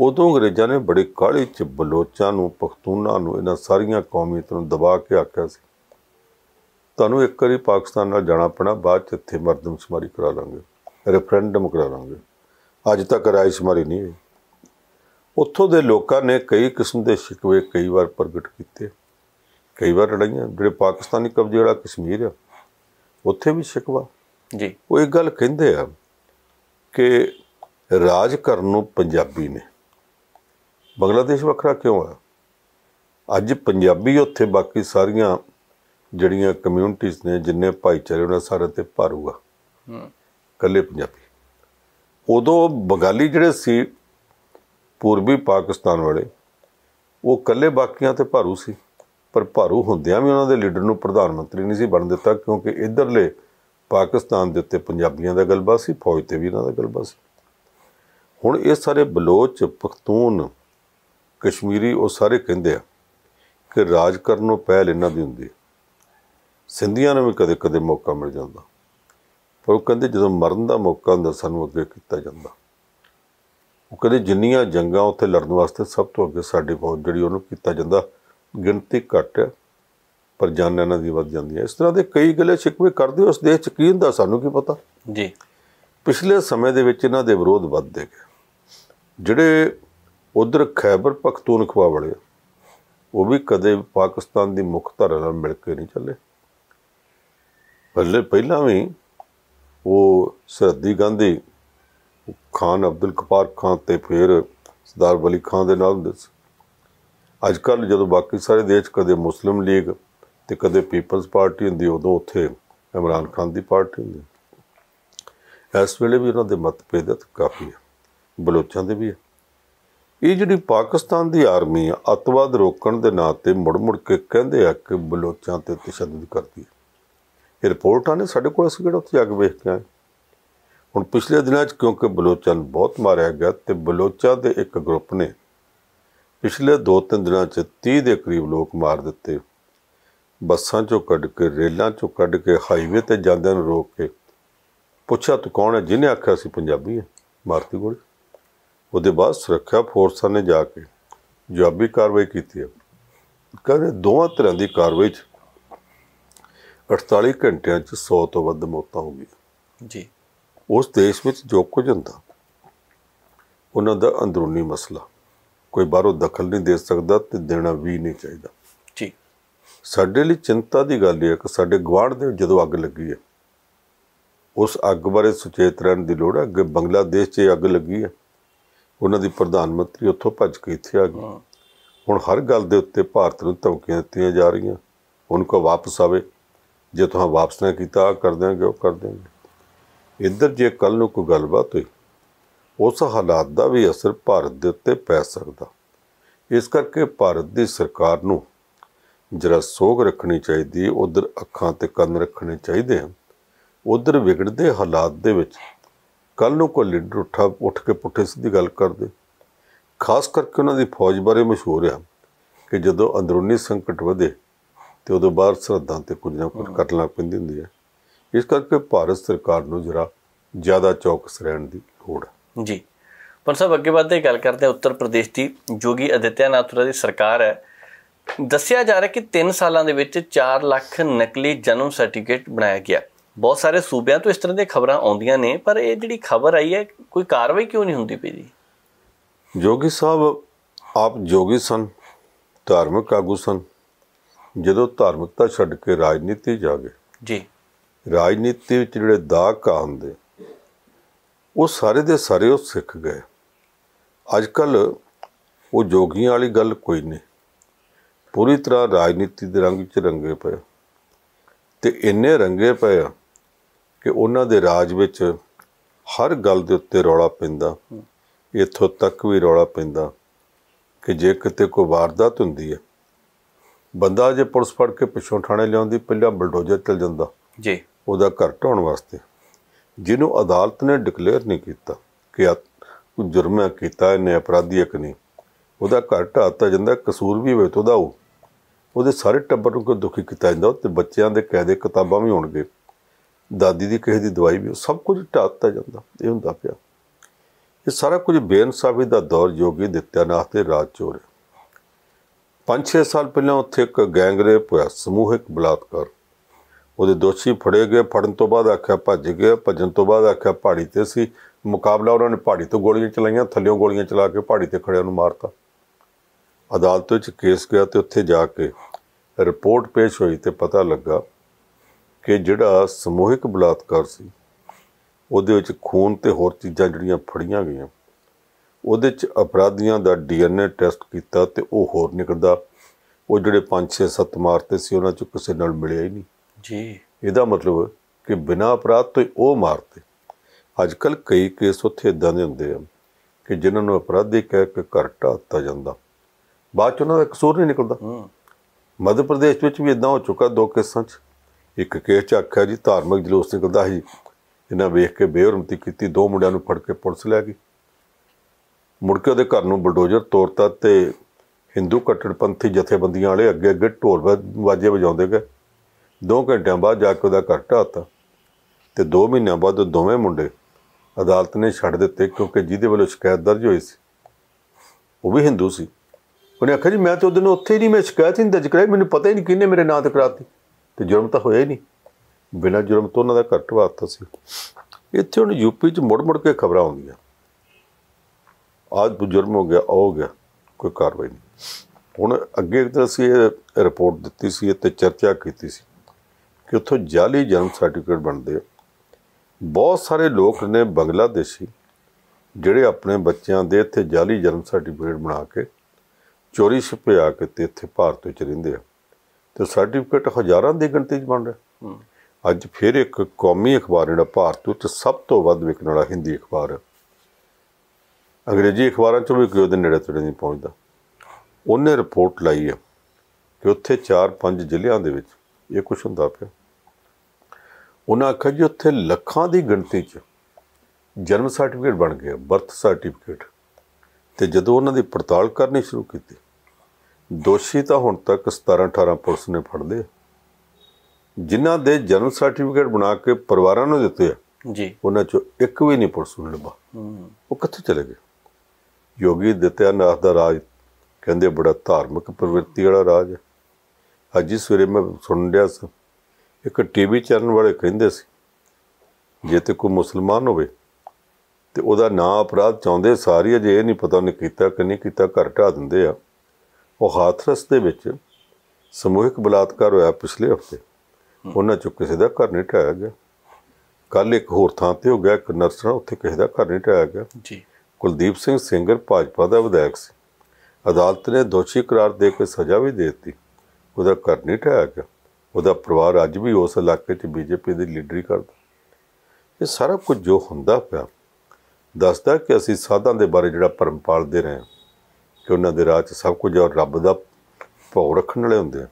ਉਦੋਂ ਅੰਗਰੇਜ਼ਾਂ ਨੇ ਬੜੇ ਕਾਲੇ 'ਚ ਬਲੋਚਾਂ ਨੂੰ ਪਖਤੂਨਾਂ ਨੂੰ ਇਹਨਾਂ ਸਾਰੀਆਂ ਕੌਮੀਅਤਾਂ ਨੂੰ ਦਬਾ ਕੇ ਆਖਿਆ ਸੀ ਤੁਹਾਨੂੰ ਇੱਕ ਵਾਰੀ ਪਾਕਿਸਤਾਨ ਨਾਲ ਜਾਣਾ ਪੈਣਾ ਬਾਅਦ 'ਚ ਇੱਥੇ ਮਰਦਮ ਸਮਾਰੀ ਕਰਾ ਲਾਂਗੇ ਰੈਫਰੈਂਡਮ ਕਰਾ ਲਾਂਗੇ ਅੱਜ ਤੱਕ ਸਮਾਰੀ ਨਹੀਂ ਹੋਈ ਉੱਥੋਂ ਦੇ ਲੋਕਾਂ ਨੇ ਕਈ ਕਿਸਮ ਦੇ ਸ਼ਿਕਵੇ ਕਈ ਵਾਰ ਪ੍ਰਗਟ ਕੀਤੇ ਕਈ ਵਾਰ ਲੜਾਈਆਂ ਜਿਹੜੇ ਪਾਕਿਸਤਾਨੀ ਕਬਜ਼ੇ ਵਾਲਾ ਕਸ਼ਮੀਰ ਆ ਉੱਥੇ ਵੀ ਸ਼ਿਕਵਾ ਜੀ ਉਹ ਇੱਕ ਗੱਲ ਕਹਿੰਦੇ ਆ ਕਿ ਰਾਜ ਕਰਨ ਨੂੰ ਪੰਜਾਬੀ ਨੇ ਬੰਗਲਾਦੇਸ਼ ਵੱਖਰਾ ਕਿਉਂ ਹੈ ਅੱਜ ਪੰਜਾਬੀ ਉੱਥੇ ਬਾਕੀ ਸਾਰੀਆਂ ਜਿਹੜੀਆਂ ਕਮਿਊਨਿਟੀਆਂ ਨੇ ਜਿੰਨੇ ਭਾਈਚਾਰੇ ਉਹਨਾਂ ਸਾਰੇ ਤੇ ਭਾਰੂਗਾ ਹੂੰ ਕੱਲੇ ਪੰਜਾਬੀ ਉਦੋਂ ਬੰਗਾਲੀ ਜਿਹੜੇ ਸੀ ਪੂਰਬੀ ਪਾਕਿਸਤਾਨ ਵਾਲੇ ਉਹ ਕੱਲੇ ਬਾਕੀਆਂ ਤੇ ਭਾਰੂ ਸੀ ਪਰ ਭਾਰੂ ਹੁੰਦਿਆਂ ਵੀ ਉਹਨਾਂ ਦੇ ਲੀਡਰ ਨੂੰ ਪ੍ਰਧਾਨ ਮੰਤਰੀ ਨਹੀਂ ਸੀ ਬਣ ਦਿੱਤਾ ਕਿਉਂਕਿ ਇਧਰਲੇ ਪਾਕਿਸਤਾਨ ਦੇ ਉੱਤੇ ਪੰਜਾਬੀਆਂ ਦਾ ਗਲਬਾ ਸੀ ਫੌਜ ਤੇ ਵੀ ਇਹਨਾਂ ਦਾ ਗਲਬਾ ਸੀ ਹੁਣ ਇਹ ਸਾਰੇ ਬਲੋਚ ਪਖਤੂਨ ਕਸ਼ਮੀਰੀ ਉਹ ਸਾਰੇ ਕਹਿੰਦੇ ਆ ਕਿ ਰਾਜ ਕਰਨ ਨੂੰ ਪਹਿਲ ਇਹਨਾਂ ਦੀ ਹੁੰਦੀ ਸਿੰਧੀਆਂ ਨੂੰ ਵੀ ਕਦੇ-ਕਦੇ ਮੌਕਾ ਮਿਲ ਜਾਂਦਾ ਪਰ ਉਹ ਕਹਿੰਦੇ ਜਦੋਂ ਮਰਨ ਦਾ ਮੌਕਾ ਹੁੰਦਾ ਸਾਨੂੰ ਅੱਗੇ ਕੀਤਾ ਜਾਂਦਾ ਉਹ ਕਹਿੰਦੇ ਜਿੰਨੀਆਂ ਜੰਗਾਂ ਉੱਥੇ ਲੜਨ ਵਾਸਤੇ ਸਭ ਤੋਂ ਅੱਗੇ ਸਾਡੀ ਫੌਜ ਜਿਹੜੀ ਉਹਨੂੰ ਕੀਤਾ ਜਾਂਦਾ ਗਿਣਤੀ ਘੱਟ ਪਰ ਜਾਨ ਇਹਨਾਂ ਦੀ ਵੱਧ ਜਾਂਦੀ ਹੈ ਇਸ ਤਰ੍ਹਾਂ ਦੇ ਕਈ ਗੱਲੇ ਸ਼ਿਕਵੇ ਕਰਦੇ ਉਸ ਦੇਸ਼ ਚ ਕੀ ਹੁੰਦਾ ਸਾਨੂੰ ਕੀ ਪਤਾ ਜੀ ਪਿਛਲੇ ਸਮੇਂ ਦੇ ਵਿੱਚ ਇਹਨਾਂ ਦੇ ਵਿਰੋਧ ਵੱਧਦੇ ਗਏ ਜਿਹੜੇ ਉਧਰ ਖੈਬਰ ਪਖਤੂਨਖਵਾ ਵਾਲੇ ਉਹ ਵੀ ਕਦੇ ਪਾਕਿਸਤਾਨ ਦੀ ਮੁੱਖ ਧਾਰਾ ਨਾਲ ਮਿਲ ਕੇ ਨਹੀਂ ਚੱਲੇ ਪਹਿਲੇ ਪਹਿਲਾਂ ਵੀ ਉਹ ਸਰਦੀ ਗਾਂਧੀ ਖਾਨ ਅਬਦੁਲ ਕਪਾਰ ਖਾਨ ਤੇ ਫਿਰ ਸਰਦਾਰ ਬਲੀ ਖਾਨ ਦੇ ਨਾਲ ਹੁੰਦੇ ਸੀ ਅੱਜ ਕੱਲ ਜਦੋਂ ਬਾਕੀ ਸਾਰੇ ਦੇਸ਼ ਕਦੇ ਮੁਸਲਿਮ ਲੀਗ ਤੇ ਕਦੇ ਪੀਪਲਸ ਪਾਰਟੀ ਹੁੰਦੀ ਉਦੋਂ ਉੱਥੇ ਇਮਰਾਨ ਖਾਨ ਦੀ ਪਾਰਟੀ ਹੁੰਦੀ ਇਸ ਵੇਲੇ ਵੀ ਉਹਨਾਂ ਦੇ ਮਤਭੇਦ ਕਾਫੀ ਹੈ ਬਲੋਚਾਂ ਦੇ ਵੀ ਹੈ ਇਹ ਜਿਹੜੀ ਪਾਕਿਸਤਾਨ ਦੀ ਆਰਮੀ ਆ ਅਤਵਾਦ ਰੋਕਣ ਦੇ ਨਾਂ ਤੇ ਮੁੜ-ਮੁੜ ਕੇ ਕਹਿੰਦੇ ਆ ਕਿ ਬਲੋਚਾਂ ਤੇ ਤਸ਼ੱਦਦ ਕਰਦੀ ਹੈ ਇਹ ਰਿਪੋਰਟਾਂ ਨੇ ਸਾਡੇ ਕੋਲ ਅਸੀਂ ਕਿਹੜਾ ਉੱਥੇ ਜਾ ਕੇ ਵੇਖ ਕੇ ਆਏ ਹੁਣ ਪਿਛਲੇ ਦਿਨਾਂ 'ਚ ਕਿਉਂਕਿ ਬਲੋਚਾਂ ਨੂੰ ਬਹੁਤ ਮਾਰਿਆ ਗਿਆ ਤੇ ਬਲੋਚਾਂ ਦੇ ਇੱਕ ਗਰੁੱਪ ਨੇ ਪਿਛਲੇ 2-3 ਦਿਨਾਂ 'ਚ 30 ਦੇ ਕਰੀਬ ਲੋਕ ਮਾਰ ਦਿੱਤੇ ਬੱਸਾਂ 'ਚੋਂ ਕੱਢ ਕੇ ਰੇਲਾਂ 'ਚੋਂ ਕੱਢ ਕੇ ਹਾਈਵੇ ਤੇ ਜਾਂਦਿਆਂ ਨੂੰ ਰੋਕ ਕੇ ਪੁੱਛਿਆ ਤੂੰ ਕੌਣ ਹੈ ਜਿਹਨੇ ਆਖਿਆ ਸੀ ਪੰਜਾਬੀ ਹੈ ਮਾਰਤੀ ਗੋਲੀ ਉਹਦੇ ਬਾਅਦ ਸੁਰੱਖਿਆ ਫੋਰਸਾਂ ਨੇ ਜਾ ਕੇ ਜਵਾਬੀ ਕਾਰਵਾਈ ਕੀਤੀ ਹੈ ਕਹਿੰਦੇ ਦੋਵਾਂ ਤਰ੍ਹਾਂ ਦੀ ਕਾਰਵਾਈ 'ਚ 48 ਘੰਟਿਆਂ 'ਚ 100 ਤੋਂ ਵੱਧ ਮੌਤਾਂ ਹੋ ਗਈਆਂ ਜੀ ਉਸ ਦੇਸ਼ ਵਿੱਚ ਜੋ ਕੁਝ ਹੁੰਦਾ ਉਹਨਾਂ ਦਾ ਅੰਦਰੂਨੀ ਮਸਲਾ ਕੋਈ ਬਾਹਰੋਂ ਦਖਲ ਨਹੀਂ ਦੇ ਸਕਦਾ ਤੇ ਦੇਣਾ ਵੀ ਨਹੀਂ ਚਾਹੀਦਾ ਜੀ ਸਾਡੇ ਲਈ ਚਿੰਤਾ ਦੀ ਗੱਲ ਹੈ ਕਿ ਸਾਡੇ ਗਵਾਂਢ ਦੇ ਜਦੋਂ ਅੱਗ ਲੱਗੀ ਹੈ ਉਸ ਅੱਗ ਬਾਰੇ ਸੁਚੇਤ ਰਹਿਣ ਦੀ ਲੋੜ ਹੈ ਅੱਗੇ ਬੰਗਲਾਦੇਸ਼ 'ਚ ਅੱਗ ਲੱਗੀ ਹੈ ਉਹਨਾਂ ਦੀ ਪ੍ਰਧਾਨ ਮੰਤਰੀ ਉੱਥੋਂ ਭੱਜ ਕੇ ਇੱਥੇ ਆ ਗਈ ਹੁਣ ਹਰ ਗੱਲ ਦੇ ਉੱਤੇ ਭਾਰਤ ਨੂੰ ਧਮਕੀਆਂ ਦਿੱਤੀਆਂ ਜਾ ਰਹੀਆਂ ਉਹਨਾਂ ਕੋ ਵਾਪਸ ਆਵੇ ਜੇ ਤੁਹਾਂ ਵਾਪਸ ਨਾ ਕੀਤਾ ਕਰ ਦਿਆਂਗੇ ਉਹ ਕਰ ਦੇਣਗੇ ਇੱਧਰ ਜੇ ਕੱਲ ਨੂੰ ਕੋਈ ਗੱਲਬਾਤ ਹੋਈ ਉਸ ਹਾਲਾਤ ਦਾ ਵੀ ਅਸਰ ਭਾਰਤ ਦੇ ਉੱਤੇ ਪੈ ਸਕਦਾ ਇਸ ਕਰਕੇ ਭਾਰਤ ਦੀ ਸਰਕਾਰ ਨੂੰ ਜਰਾ ਸੋਗ ਰੱਖਣੀ ਚਾਹੀਦੀ ਉਧਰ ਅੱਖਾਂ ਤੇ ਕੰਨ ਰੱਖਣੇ ਚਾਹੀਦੇ ਹਨ ਉਧਰ ਵਿਗੜਦੇ ਹਾਲਾਤ ਦੇ ਵਿੱਚ ਕੱਲ ਨੂੰ ਕੋਈ ਲੀਡਰ ਉੱਠਾ ਉੱਠ ਕੇ ਪੁੱਠੇ ਸਿੱਧੀ ਗੱਲ ਕਰਦੇ ਖਾਸ ਕਰਕੇ ਉਹਨਾਂ ਦੀ ਫੌਜ ਬਾਰੇ ਮਸ਼ਹੂਰ ਆ ਕਿ ਜਦੋਂ ਅੰਦਰੂਨੀ ਸੰਕਟ ਵਧੇ ਤੇ ਉਦੋਂ ਬਾਹਰ ਸਰਹੱਦਾਂ ਤੇ ਕੁਝ ਨਾ ਕੁਝ ਕਰਨ ਪੈਂਦੀ ਹੁੰਦੀ ਹੈ ਇਸ ਕਰਕੇ ਭਾਰਤ ਸਰਕਾਰ ਨੂੰ ਜਰਾ ਜ਼ਿਆਦਾ ਚੌਕਸ ਰਹਿਣ ਦੀ ਲੋੜ ਹੈ ਜੀ ਪਰ ਸਭ ਅੱਗੇ ਵੱਧਦੇ ਗੱਲ ਕਰਦੇ ਆ ਉੱਤਰ ਪ੍ਰਦੇਸ਼ ਦੀ ਜੋਗੀ ਅਦਿੱਤਿਆਨਾਥੁਰਾ ਦੀ ਸਰਕਾਰ ਹੈ ਦੱਸਿਆ ਜਾ ਰਿਹਾ ਕਿ 3 ਸਾਲਾਂ ਦੇ ਵਿੱਚ 4 ਲੱਖ ਨਕਲੀ ਜਨਮ ਸਰਟੀਫਿਕੇਟ ਬਣਾਇਆ ਗਿਆ ਬਹੁਤ ਸਾਰੇ ਸੂਬਿਆਂ ਤੋਂ ਇਸ ਤਰ੍ਹਾਂ ਦੀਆਂ ਖਬਰਾਂ ਆਉਂਦੀਆਂ ਨੇ ਪਰ ਇਹ ਜਿਹੜੀ ਖਬਰ ਆਈ ਹੈ ਕੋਈ ਕਾਰਵਾਈ ਕਿਉਂ ਨਹੀਂ ਹੁੰਦੀ ਪਈ ਜੀ ਜੋਗੀ ਸਾਹਿਬ ਆਪ ਜੋਗੀ ਸਨ ਧਾਰਮਿਕ ਆਗੂ ਸਨ ਜਦੋਂ ਧਾਰਮਿਕਤਾ ਛੱਡ ਕੇ ਰਾਜਨੀਤੀ ਜਾ ਗਏ ਜੀ ਰਾਜਨੀਤੀ ਵਿੱਚ ਜਿਹੜੇ ਦਾਗ ਕਾ ਹੁੰਦੇ ਉਹ ਸਾਰੇ ਦੇ ਸਾਰੇ ਉਹ ਸਿੱਖ ਗਏ ਅੱਜ ਕੱਲ ਉਹ ਜੋਗੀਆਂ ਵਾਲੀ ਗੱਲ ਕੋਈ ਨਹੀਂ ਪੂਰੀ ਤਰ੍ਹਾਂ ਰਾਜਨੀਤੀ ਦੇ ਰੰਗ ਵਿੱਚ ਰੰਗੇ ਪਏ ਤੇ ਇੰਨੇ ਰੰਗੇ ਪਏ ਆ ਕਿ ਉਹਨਾਂ ਦੇ ਰਾਜ ਵਿੱਚ ਹਰ ਗੱਲ ਦੇ ਉੱਤੇ ਰੌਲਾ ਪੈਂਦਾ ਇੱਥੋਂ ਤੱਕ ਵੀ ਰੌਲਾ ਪੈਂਦਾ ਕਿ ਜੇ ਕਿਤੇ ਕੋਈ ਵਾਰਦਾਤ ਹੁੰਦੀ ਹੈ ਬੰਦਾ ਜੇ ਪੁਲਿਸ ਫੜ ਕੇ ਪਿੱਛੋਂ ਥਾਣੇ ਲਿਆਉਂਦੀ ਪਹਿਲਾਂ ਬਲਡੋਜ਼ਰ ਚੱਲ ਜਾਂਦਾ ਜੀ ਉਹਦਾ ਘਰ ਢਾਉਣ ਵਾਸਤੇ ਜਿਹਨੂੰ ਅਦਾਲਤ ਨੇ ਡਿਕਲੇਅਰ ਨਹੀਂ ਕੀਤਾ ਕਿ ਕੋਈ ਜੁਰਮ ਕੀਤਾ ਇਹਨੇ ਅਪਰਾਧੀ ਇੱਕ ਨਹੀਂ ਉਹਦਾ ਘਰ ਢਾਤਾ ਜਾਂਦਾ ਕਸੂਰ ਵੀ ਹੋਵੇ ਤਾਂ ਉਹਦਾ ਉਹਦੇ ਸਾਰੇ ਟੱਬਰ ਨੂੰ ਦੁਖੀ ਕੀਤਾ ਜਾਂਦਾ ਤੇ ਬੱਚਿਆਂ ਦੇ ਕਾਇਦੇ ਕਿਤਾਬਾਂ ਵੀ ਹੋਣਗੇ ਦਾਦੀ ਦੀ ਕਿਸੇ ਦੀ ਦਵਾਈ ਵੀ ਸਭ ਕੁਝ ਢਾਹ ਜਾਂਦਾ ਇਹ ਹੁੰਦਾ ਪਿਆ ਇਹ ਸਾਰਾ ਕੁਝ ਬੇਇਨਸਾਫੀ ਦਾ ਦੌਰ ਜੋਗੀ ਦਿੱਤਿਆਨਾਥ ਤੇ ਰਾਜ ਚੋਰ 5-6 ਸਾਲ ਪਹਿਲਾਂ ਉੱਥੇ ਇੱਕ ਗੈਂਗਰੇਪ ਹੋਇਆ ਸਮੂਹਿਕ ਬਲਾਤਕਾਰ ਉਹਦੇ ਦੋਸ਼ੀ ਫੜੇ ਗਏ ਫੜਨ ਤੋਂ ਬਾਅਦ ਆਖਿਆ ਭੱਜ ਗਏ ਭੱਜਣ ਤੋਂ ਬਾਅਦ ਆਖਿਆ ਪਹਾੜੀ ਤੇ ਸੀ ਮੁਕਾਬਲਾ ਉਹਨਾਂ ਨੇ ਪਹਾੜੀ ਤੋਂ ਗੋਲੀਆਂ ਚਲਾਈਆਂ ਥੱਲਿਓਂ ਗੋਲੀਆਂ ਚਲਾ ਕੇ ਪਹਾੜੀ ਤੇ ਖੜਿਆਂ ਨੂੰ ਮਾਰਤਾ ਅਦਾਲਤ ਵਿੱਚ ਕੇਸ ਗਿਆ ਤੇ ਉੱਥੇ ਜਾ ਕੇ ਰਿਪੋਰਟ ਪੇਸ਼ ਹੋਈ ਤੇ ਪਤਾ ਲੱਗਾ ਕਿ ਜਿਹੜਾ ਸਮੂਹਿਕ ਬਲਾਤਕਾਰ ਸੀ ਉਹਦੇ ਵਿੱਚ ਖੂਨ ਤੇ ਹੋਰ ਚੀਜ਼ਾਂ ਜਿਹੜੀਆਂ ਫੜੀਆਂ ਗਈਆਂ ਉਹਦੇ 'ਚ ਅਪਰਾਧੀਆਂ ਦਾ ਡੀਐਨਏ ਟੈਸਟ ਕੀਤਾ ਤੇ ਉਹ ਹੋਰ ਨਿਕਲਦਾ ਉਹ ਜਿਹੜੇ 5 6 7 ਮਾਰਤੇ ਸੀ ਉਹਨਾਂ 'ਚ ਕਿਸੇ ਨਾਲ ਮਿਲਿਆ ਹੀ ਨਹੀਂ ਜੀ ਇਹਦਾ ਮਤਲਬ ਕਿ ਬਿਨਾਂ ਅਪਰਾਧ ਤੋਂ ਉਹ ਮਾਰਤੇ ਅੱਜ ਕੱਲ ਕਈ ਕੇਸ ਉੱਥੇ ਇਦਾਂ ਦੇ ਹੁੰਦੇ ਆ ਕਿ ਜਿਨ੍ਹਾਂ ਨੂੰ ਅਪਰਾਧੀ ਕਹਿ ਕੇ ਘਰ ਢਾਤਾ ਜਾਂਦਾ ਬਾਅਦ ਚ ਉਹਨਾਂ ਦਾ ਕਸੂਰ ਨਹੀਂ ਨਿਕਲਦਾ ਮੱਧ ਪ੍ਰਦੇਸ਼ ਵਿੱਚ ਵੀ ਇਦਾਂ ਹੋ ਚੁੱਕਾ ਦੋ ਕੇਸਾਂ 'ਚ ਇੱਕ ਕੇਸ ਚੱਕਿਆ ਆਖਿਆ ਜੀ ਧਾਰਮਿਕ ਜਲੂਸ ਨਿਕਲਦਾ ਸੀ ਇਹਨਾਂ ਵੇਖ ਕੇ ਬੇਹਰਮਤੀ ਕੀਤੀ ਦੋ ਮੁੰਡਿਆਂ ਨੂੰ ਫੜ ਕੇ ਪੁਲਿਸ ਲੈ ਗਈ ਮੁੜ ਕੇ ਉਹਦੇ ਘਰ ਨੂੰ ਬਲਡੋਜ਼ਰ ਤੋੜਤਾ ਤੇ ਹਿੰਦੂ ਕੱਟੜਪੰਥੀ ਜਥੇਬੰਦੀਆਂ ਵਾਲੇ ਅੱਗੇ ਅੱਗੇ ਢੋਲ ਵਾਜੇ ਵਜਾਉਂਦੇ ਗਏ ਦੋ ਘੰਟਿਆਂ ਬਾਅਦ ਜਾ ਕੇ ਉਹਦਾ ਘਰ ਹੱਤਾ ਤੇ 2 ਮਹੀਨਿਆਂ ਬਾਅਦ ਉਹ ਦੋਵੇਂ ਮੁੰਡੇ ਅਦਾਲਤ ਨੇ ਛੱਡ ਦਿੱਤੇ ਕਿਉਂਕਿ ਜਿਹਦੇ ਵੱਲੋਂ ਸ਼ਿਕਾਇਤ ਦਰਜ ਹੋਈ ਸੀ ਉਹ ਵੀ ਹਿੰਦੂ ਸੀ ਉਹਨੇ ਆਖਿਆ ਜੀ ਮੈਂ ਤੇ ਉਹ ਦਿਨ ਉੱਥੇ ਹੀ ਨਹੀਂ ਮੈਂ ਸ਼ਿਕਾਇਤ ਹੀ ਨਹੀਂ ਦਰਜ ਕਰਾਈ ਮੈਨੂੰ ਪਤਾ ਹੀ ਨਹੀਂ ਕਿੰਨੇ ਮੇਰੇ ਨਾਂ ਤੇ ਕਰਾਤੀ ਤੇ ਜੁਰਮ ਤਾਂ ਹੋਇਆ ਹੀ ਨਹੀਂ ਬਿਨਾਂ ਜੁਰਮ ਤੋਂ ਉਹਨਾਂ ਦਾ ਘੱਟ ਵਾਸਤਾ ਸੀ ਇੱਥੇ ਹੁਣ ਯੂਪੀ 'ਚ ਮੁੜ-ਮੁੜ ਕੇ ਖਬਰਾਂ ਆਉਂਦੀਆਂ ਆਜ ਜੁਰਮ ਹੋ ਗਿਆ ਹੋ ਗਿਆ ਕੋਈ ਕਾਰਵਾਈ ਨਹੀਂ ਹੁਣ ਅੱਗੇ ਤਾਂ ਅਸੀਂ ਇਹ ਰਿਪੋਰਟ ਦਿੱਤੀ ਸੀ ਤੇ ਚਰਚਾ ਕੀਤੀ ਸੀ ਕਿ ਉੱਥੋਂ ਜਾਲੀ ਜਨਮ ਸਰਟੀਫਿਕੇਟ ਬਣਦੇ ਆ ਬਹੁਤ ਸਾਰੇ ਲੋਕ ਨੇ ਬੰਗਲਾਦੇਸ਼ੀ ਜਿਹੜੇ ਆਪਣੇ ਬੱਚਿਆਂ ਦੇ ਇੱਥੇ ਜਾਲੀ ਜਨਮ ਸਰਟੀਫਿਕੇਟ ਬਣਾ ਕੇ ਚੋਰੀ ਛੁਪਿਆ ਕੇ ਤੇ ਇੱਥੇ ਭਾਰਤ ਵਿੱਚ ਰਹਿੰਦੇ ਆ ਤੇ ਸਰਟੀਫਿਕੇਟ ਹਜ਼ਾਰਾਂ ਦੀ ਗਿਣਤੀ 'ਚ ਬਣ ਰਿਹਾ ਅੱਜ ਫਿਰ ਇੱਕ ਕੌਮੀ ਅਖਬਾਰ ਜਿਹੜਾ ਭਾਰਤ ਵਿੱਚ ਸਭ ਤੋਂ ਵੱਧ ਵਿਕਣ ਵਾਲਾ ਹਿੰਦੀ ਅਖਬਾਰ ਅੰਗਰੇਜ਼ੀ ਅਖਬਾਰਾਂ 'ਚ ਵੀ ਕੋਈ ਉਹਦੇ ਨੇੜੇ ਤੇੜੇ ਨਹੀਂ ਪਹੁੰਚਦਾ ਉਹਨੇ ਰਿਪੋਰਟ ਲਾਈ ਹੈ ਕਿ ਉੱਥੇ 4-5 ਜ਼ਿਲ੍ਹਿਆਂ ਦੇ ਵਿੱਚ ਇਹ ਕੁਝ ਹੁੰਦਾ ਪਿਆ ਉਹਨਾਂ ਆਖਿਆ ਜੀ ਉੱਥੇ ਲੱਖਾਂ ਦੀ ਗਿਣਤੀ 'ਚ ਜਨਮ ਸਰਟੀਫਿਕੇਟ ਬਣ ਗਿਆ ਬਰਥ ਸਰਟੀਫਿਕੇਟ ਤੇ ਜਦੋਂ ਉਹਨਾਂ ਦੀ ਪੜਤਾਲ ਕਰਨੀ ਸ਼ੁਰੂ ਕੀਤੀ ਦੋਸ਼ੀ ਤਾਂ ਹੁਣ ਤੱਕ 17 18 ਪੁਲਿਸ ਨੇ ਫੜਦੇ ਜਿਨ੍ਹਾਂ ਦੇ ਜਨਮ ਸਰਟੀਫਿਕੇਟ ਬਣਾ ਕੇ ਪਰਿਵਾਰਾਂ ਨੂੰ ਦਿੱਤੇ ਆ ਜੀ ਉਹਨਾਂ ਚੋਂ ਇੱਕ ਵੀ ਨਹੀਂ ਪੁਲਿਸ ਨੂੰ ਲੱਭਾ ਉਹ ਕਿੱਥੇ ਚਲੇ ਗਏ ਯੋਗੀ ਦਿੱਤਿਆਨਾਥ ਦਾ ਰਾਜ ਕਹਿੰਦੇ ਬੜਾ ਧਾਰਮਿਕ ਪ੍ਰਵਿਰਤੀ ਵਾਲਾ ਰਾਜ ਹੈ ਅੱਜ ਹੀ ਸਵੇਰੇ ਮੈਂ ਸੁਣ ਰਿਹਾ ਸੀ ਇੱਕ ਟੀਵੀ ਚੈਨਲ ਵਾਲੇ ਕਹਿੰਦੇ ਸੀ ਜੇ ਤੇ ਕੋਈ ਮੁਸਲਮਾਨ ਹੋਵੇ ਤੇ ਉਹਦਾ ਨਾਂ ਅਪਰਾਧ ਚਾਹੁੰਦੇ ਸਾਰੀ ਅਜੇ ਇਹ ਨਹੀਂ ਪਤਾ ਉਹਨੇ ਕੀਤਾ ਕਿ ਨਹੀਂ ਕੀਤਾ ਘਰ ਢਾ ਦਿੰਦੇ ਆ ਉਹ ਹਾਥਰਸ ਦੇ ਵਿੱਚ ਸਮੂਹਿਕ ਬਲਾਤਕਾਰ ਹੋਇਆ ਪਿਛਲੇ ਹਫਤੇ ਉਹਨਾਂ ਚੋਂ ਕਿਸੇ ਦਾ ਘਰ ਨਹੀਂ ਟਾਇਆ ਗਿਆ ਕੱਲ ਇੱਕ ਹੋਰ ਥਾਂ ਤੇ ਹੋ ਗਿਆ ਇੱਕ ਨਰਸਰਾ ਉੱਥੇ ਕਿਸੇ ਦਾ ਘਰ ਨਹੀਂ ਟਾਇਆ ਗਿਆ ਜੀ ਕੁਲਦੀਪ ਸਿੰਘ ਸਿੰਗਰ ਭਾਜਪਾ ਦਾ ਵਿਧਾਇਕ ਸੀ ਅਦਾਲਤ ਨੇ ਦੋਸ਼ੀ ਕਰਾਰ ਦੇ ਕੇ ਸਜ਼ਾ ਵੀ ਦੇ ਦਿੱਤੀ ਉਹਦਾ ਘਰ ਨਹੀਂ ਟਾਇਆ ਗਿਆ ਉਹਦਾ ਪਰਿਵਾਰ ਅੱਜ ਵੀ ਉਸ ਇਲਾਕੇ 'ਚ ਬੀਜੇਪੀ ਦੀ ਲੀਡਰੀ ਕਰਦਾ ਇਹ ਸਾਰਾ ਕੁਝ ਜੋ ਹੁੰਦਾ ਪਿਆ ਦੱਸਦਾ ਕਿ ਅਸੀਂ ਸਾਧਾਂ ਦੇ ਬਾਰੇ ਜਿਹੜਾ ਪਰਮਪਾਲਦੇ ਰਹੇ ਹਾਂ ਕਿ ਉਹਨਾਂ ਦੇ ਰਾਹ 'ਚ ਸਭ ਕੁਝ ਔਰ ਰੱਬ ਦਾ ਭੌ ਰੱਖਣ ਵਾਲੇ ਹੁੰਦੇ ਆ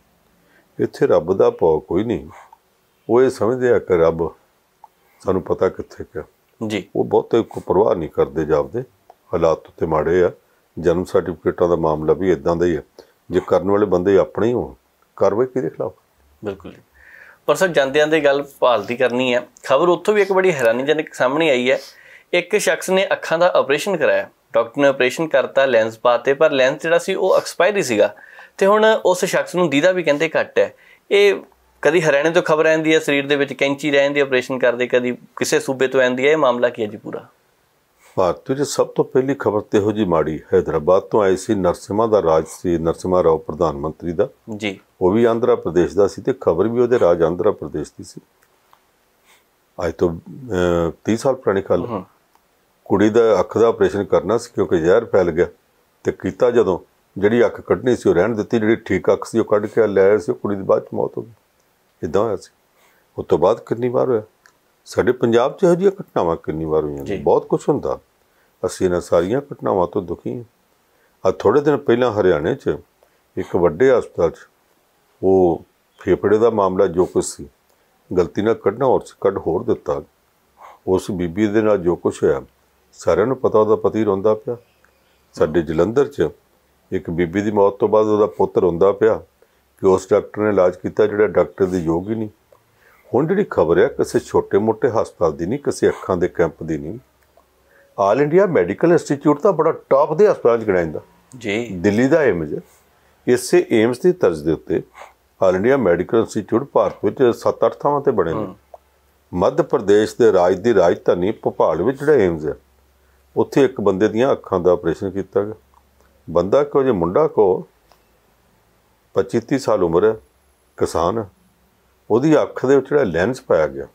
ਇੱਥੇ ਰੱਬ ਦਾ ਭੌ ਕੋਈ ਨਹੀਂ ਉਹ ਇਹ ਸਮਝਦੇ ਆ ਕਿ ਰੱਬ ਸਾਨੂੰ ਪਤਾ ਕਿੱਥੇ ਕਿ ਜੀ ਉਹ ਬਹੁਤ ਕੋ ਪਰਵਾਹ ਨਹੀਂ ਕਰਦੇ ਜਾਪਦੇ ਹਾਲਾਤ ਉੱਤੇ ਮਾੜੇ ਆ ਜਨਮ ਸਰਟੀਫਿਕੇਟਾਂ ਦਾ ਮਾਮਲਾ ਵੀ ਇਦਾਂ ਦਾ ਹੀ ਆ ਜੇ ਕਰਨ ਵਾਲੇ ਬੰਦੇ ਆਪਣੇ ਹੀ ਹੋਣ ਕਾਰਵਾਈ ਕਿਹਦੇ ਖਿਲਾਫ ਬਿਲਕੁਲ ਪਰ ਸਰ ਜਾਂਦਿਆਂ ਦੀ ਗੱਲ ਭਾਲਦੀ ਕਰਨੀ ਹੈ ਖਬਰ ਉੱਥੋਂ ਵੀ ਇੱਕ ਬੜੀ ਹੈਰਾਨੀਜਨਕ ਸਾਹਮਣੇ ਆਈ ਹੈ ਇੱਕ ਸ਼ਖਸ ਨੇ ਅੱਖਾਂ ਦਾ ਆਪਰੇਸ਼ਨ ਕਰਾਇਆ ਡਾਕਟਰ ਨੇ ਆਪਰੇਸ਼ਨ ਕਰਤਾ ਲੈਂਸ ਪਾਤੇ ਪਰ ਲੈਂਸ ਜਿਹੜਾ ਸੀ ਉਹ ਐਕਸਪਾਇਰੀ ਸੀਗਾ ਤੇ ਹੁਣ ਉਸ ਸ਼ਖਸ ਨੂੰ ਦੀਦਾ ਵੀ ਕਹਿੰਦੇ ਘੱਟ ਹੈ ਇਹ ਕਦੀ ਹਰਿਆਣੇ ਤੋਂ ਖਬਰ ਆਉਂਦੀ ਹੈ ਸਰੀਰ ਦੇ ਵਿੱਚ ਕੈਂਚੀ ਰਹਿੰਦੀ ਆਪਰੇਸ਼ਨ ਕਰਦੇ ਕਦੀ ਕਿਸੇ ਸੂਬੇ ਤੋਂ ਆਉਂਦੀ ਹੈ ਇਹ ਮਾਮਲਾ ਕੀ ਹੈ ਜੀ ਪੂਰਾ ਭਾਰਤ ਵਿੱਚ ਸਭ ਤੋਂ ਪਹਿਲੀ ਖਬਰ ਤੇ ਹੋ ਜੀ ਮਾੜੀ ਹైదరాబాద్ ਤੋਂ ਆਈ ਸੀ ਨਰਸਿਮਾ ਦਾ ਰਾਜ ਸੀ ਨਰਸਿਮਾ ਰਾਓ ਪ੍ਰਧਾਨ ਮੰਤਰੀ ਦਾ ਜੀ ਉਹ ਵੀ ਆਂਧਰਾ ਪ੍ਰਦੇਸ਼ ਦਾ ਸੀ ਤੇ ਖਬਰ ਵੀ ਉਹਦੇ ਰਾਜ ਆਂਧਰਾ ਪ੍ਰਦੇਸ਼ ਦੀ ਸੀ ਅੱਜ ਤੋਂ 30 ਸਾਲ ਪੁਰਾਣੀ ਗੱਲ ਕੁੜੀ ਦਾ ਅੱਖ ਦਾ ਆਪਰੇਸ਼ਨ ਕਰਨਾ ਸੀ ਕਿਉਂਕਿ ਜ਼ਹਿਰ ਫੈਲ ਗਿਆ ਤੇ ਕੀਤਾ ਜਦੋਂ ਜਿਹੜੀ ਅੱਖ ਕੱਢਣੀ ਸੀ ਉਹ ਰਹਿਣ ਦਿੱਤੀ ਜਿਹੜੀ ਠੀਕ ਅੱਖ ਸੀ ਉਹ ਕੱਢ ਕੇ ਲੈ ਆਏ ਸੀ ਕੁੜੀ ਦੀ ਬਾਅਦ ਚ ਮੌਤ ਹੋ ਗਈ ਇਦਾਂ ਹੋਇਆ ਸੀ ਉਸ ਤੋਂ ਬਾਅਦ ਕਿੰਨੀ ਵਾਰ ਹੋਇਆ ਸਾਡੇ ਪੰਜਾਬ 'ਚ ਇਹੋ ਜਿਹੀਆਂ ਘਟਨਾਵਾਂ ਕਿੰਨੀ ਵਾਰ ਹੋਈਆਂ ਨੇ ਬਹੁਤ ਕੁਝ ਹੁੰਦਾ ਅਸੀਂ ਇਹਨਾਂ ਸਾਰੀਆਂ ਘਟਨਾਵਾਂ ਤੋਂ ਦੁਖੀ ਹਾਂ ਆ ਥੋੜੇ ਦਿਨ ਪਹਿਲਾਂ ਹਰਿਆਣੇ 'ਚ ਇੱਕ ਵੱਡੇ ਹਸਪਤਾਲ 'ਚ ਉਹ ਫੇਫੜੇ ਦਾ ਮਾਮਲਾ ਜੋ ਕੁਝ ਸੀ ਗਲਤੀ ਨਾਲ ਕੱਢਣਾ ਔਰ ਕੱਢ ਹੋਰ ਦਿੱਤਾ ਉਸ ਬੀਬੀ ਦੇ ਨਾਲ ਜੋ ਕੁਝ ਹੋਇਆ ਸਾਰਿਆਂ ਨੂੰ ਪਤਾ ਉਹਦਾ ਪਤੀ ਰੋਂਦਾ ਪਿਆ ਸਾਡੇ ਜਲੰਧਰ 'ਚ ਇੱਕ ਬੀਬੀ ਦੀ ਮੌਤ ਤੋਂ ਬਾਅਦ ਉਹਦਾ ਪੁੱਤ ਰੋਂਦਾ ਪਿਆ ਕਿ ਉਸ ਡਾਕਟਰ ਨੇ ਇਲਾਜ ਕੀਤਾ ਜਿਹੜਾ ਡਾਕਟਰ ਦੇ ਯੋਗ ਹੀ ਨਹੀਂ ਹੁਣ ਜਿਹੜੀ ਖਬਰ ਹੈ ਕਿਸੇ ਛੋਟੇ-ਮੋਟੇ ਹਸਪਤਾਲ ਦੀ ਨਹੀਂ ਕਿਸੇ ਅੱਖਾਂ ਦੇ ਕੈਂਪ ਦੀ ਨਹੀਂ ਆਲ ਇੰਡੀਆ ਮੈਡੀਕਲ ਇੰਸਟੀਚਿਊਟ ਦਾ ਬੜਾ ਟਾਪ ਦੇ ਹਸਪਤਾਲ ਗਿਣਿਆ ਜਾਂਦਾ ਜੀ ਦਿੱਲੀ ਦਾ ਏਮਜ ਇਸੇ ਏਮਸ ਦੀ ਤਰਜ਼ ਦੇ ਉੱਤੇ all India medical institute Bharat ਵਿੱਚ 7-8 ਥਾਵਾਂ ਤੇ ਬਣੇ ਨੇ ਮੱਧ ਪ੍ਰਦੇਸ਼ ਦੇ ਰਾਜ ਦੀ ਰਾਜਧਾਨੀ ਭੋਪਾਲ ਵਿੱਚ ਜਿਹੜਾ ਏਮਸ ਹੈ ਉੱਥੇ ਇੱਕ ਬੰਦੇ ਦੀਆਂ ਅੱਖਾਂ ਦਾ ਆਪਰੇਸ਼ਨ ਕੀਤਾ ਗਿਆ ਬੰਦਾ ਕੋ ਜੇ ਮੁੰਡਾ ਕੋ 25 30 ਸਾਲ ਉਮਰ ਹੈ ਕਿਸਾਨ ਉਹਦੀ ਅੱਖ ਦੇ ਵਿੱਚ ਜਿਹੜਾ ਲੈਂਸ ਪਾਇਆ ਗਿਆ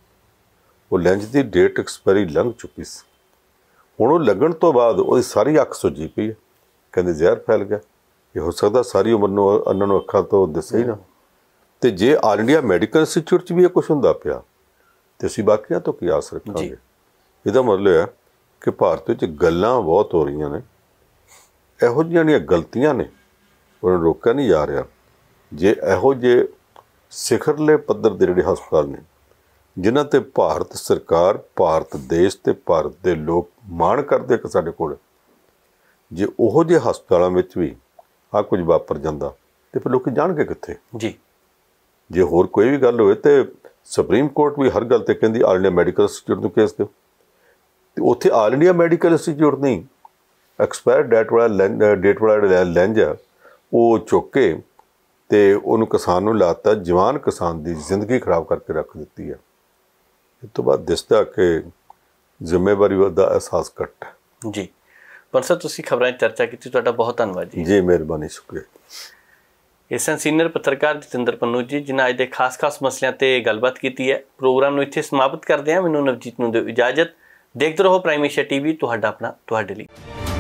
ਉਹ ਲੈਂਸ ਦੀ ਡੇਟ ਐਕਸਪਾਇਰੀ ਲੰਘ ਚੁੱਕੀ ਸੀ ਹੁਣ ਉਹ ਲੱਗਣ ਤੋਂ ਬਾਅਦ ਉਹਦੀ ਸਾਰੀ ਅੱਖ ਸੁੱਜੀ ਪਈ ਹੈ ਕਹਿੰਦੇ ਜ਼ਹਿਰ ਫੈਲ ਗਿਆ ਇਹ ਹੋ ਸਕਦਾ ਸਾਰੀ ਉਮਰ ਨੂੰ ਅੰਨ ਨੂੰ ਅੱਖਾਂ ਤੋਂ ਦਿਸੇ ਹੀ ਨਾ ਤੇ ਜੇ ਆਲ ਇੰਡੀਆ ਮੈਡੀਕਲ ਇੰਸਟੀਚਿਊਟ 'ਚ ਵੀ ਇਹ ਕੁਝ ਹੁੰਦਾ ਪਿਆ ਤੇ ਅਸੀਂ ਬਾਕੀਆਂ ਤੋਂ ਕੀ ਆਸ ਰੱਖਾਂਗੇ ਇਹਦਾ ਮਤਲਬ ਹੈ ਕਿ ਭਾਰਤ ਵਿੱਚ ਗੱਲਾਂ ਬਹੁਤ ਹੋ ਰਹੀਆਂ ਨੇ ਇਹੋ ਜਿਹੀਆਂ ਨੇ ਗਲਤੀਆਂ ਨੇ ਉਹਨਾਂ ਰੋਕਿਆ ਨਹੀਂ ਜਾ ਰਿਹਾ ਜੇ ਇਹੋ ਜੇ ਸਿਖਰਲੇ ਪੱਧਰ ਦੇ ਜਿਹੜੇ ਹਸਪਤਾਲ ਨੇ ਜਿਨ੍ਹਾਂ ਤੇ ਭਾਰਤ ਸਰਕਾਰ ਭਾਰਤ ਦੇਸ਼ ਤੇ ਭਾਰਤ ਦੇ ਲੋਕ ਮਾਣ ਕਰਦੇ ਕਿ ਸਾਡੇ ਕੋਲ ਜੇ ਉਹੋ ਜੇ ਹਸਪਤਾਲਾਂ ਵਿੱਚ ਵੀ ਆ ਕੁਝ ਵਾਪਰ ਜਾਂਦਾ ਤੇ ਫਿਰ ਲੋਕ ਜਾਣਗੇ ਕਿੱਥੇ ਜੀ ਜੇ ਹੋਰ ਕੋਈ ਵੀ ਗੱਲ ਹੋਵੇ ਤੇ ਸੁਪਰੀਮ ਕੋਰਟ ਵੀ ਹਰ ਗੱਲ ਤੇ ਕਹਿੰਦੀ ਆਲਨੇ ਮੈਡੀਕਲ ਇੰਸਟੀਚਿਊਟ ਨੂੰ ਕੇਸ ਦਿਓ ਤੇ ਉੱਥੇ ਆਲ ਇੰਡੀਆ ਮੈਡੀਕਲ ਇੰਸਟੀਚਿਊਟ ਨਹੀਂ ਐਕਸਪਾਇਰ ਡੇਟ ਵਾਲਾ ਡੇਟ ਵਾਲਾ ਲੈਂਜ ਆ ਉਹ ਚੁੱਕ ਕੇ ਤੇ ਉਹਨੂੰ ਕਿਸਾਨ ਨੂੰ ਲਾਤਾ ਜਵਾਨ ਕਿਸਾਨ ਦੀ ਜ਼ਿੰਦਗੀ ਖਰਾਬ ਕਰਕੇ ਰੱਖ ਦਿੱਤੀ ਹੈ ਇਸ ਤੋਂ ਬਾਅਦ ਦਿਸਦਾ ਕਿ ਜ਼ਿੰਮੇਵਾਰੀ ਦਾ ਅਹਿਸਾਸ ਘਟ ਜੀ ਪਰ ਸਰ ਤੁਸੀਂ ਖਬਰਾਂ ਦੀ ਚਰਚਾ ਕੀਤੀ ਤੁਹਾਡਾ ਬਹੁਤ ਧੰਨਵਾਦ ਜੀ ਜੀ ਮਿਹਰਬਾਨੀ ਸ਼ੁਕਰੀਆ ਇਸ ਸੀਨੀਅਰ ਪੱਤਰਕਾਰ ਜਤਿੰਦਰ ਪੰਨੂ ਜੀ ਜਿਨ੍ਹਾਂ ਅੱਜ ਦੇ ਖਾਸ-ਖਾਸ ਮਸਲਿਆਂ ਤੇ ਗੱਲਬਾਤ ਕੀਤੀ ਹੈ ਪ੍ਰੋਗਰਾਮ ਨੂੰ ਇੱਥੇ ਸਮਾਪਤ ਕਰਦੇ ਹਾਂ ਮੈਨੂੰ ਨਵਜੀਤ ਨੂੰ ਦਿਓ ਇਜਾਜ਼ਤ ਦੇਖਦੇ ਰਹੋ ਪ੍ਰਾਈਮ ਏਸ਼ੀਆ ਟੀਵੀ ਤੁਹਾਡਾ ਆਪਣਾ ਤੁਹਾਡੇ ਲਈ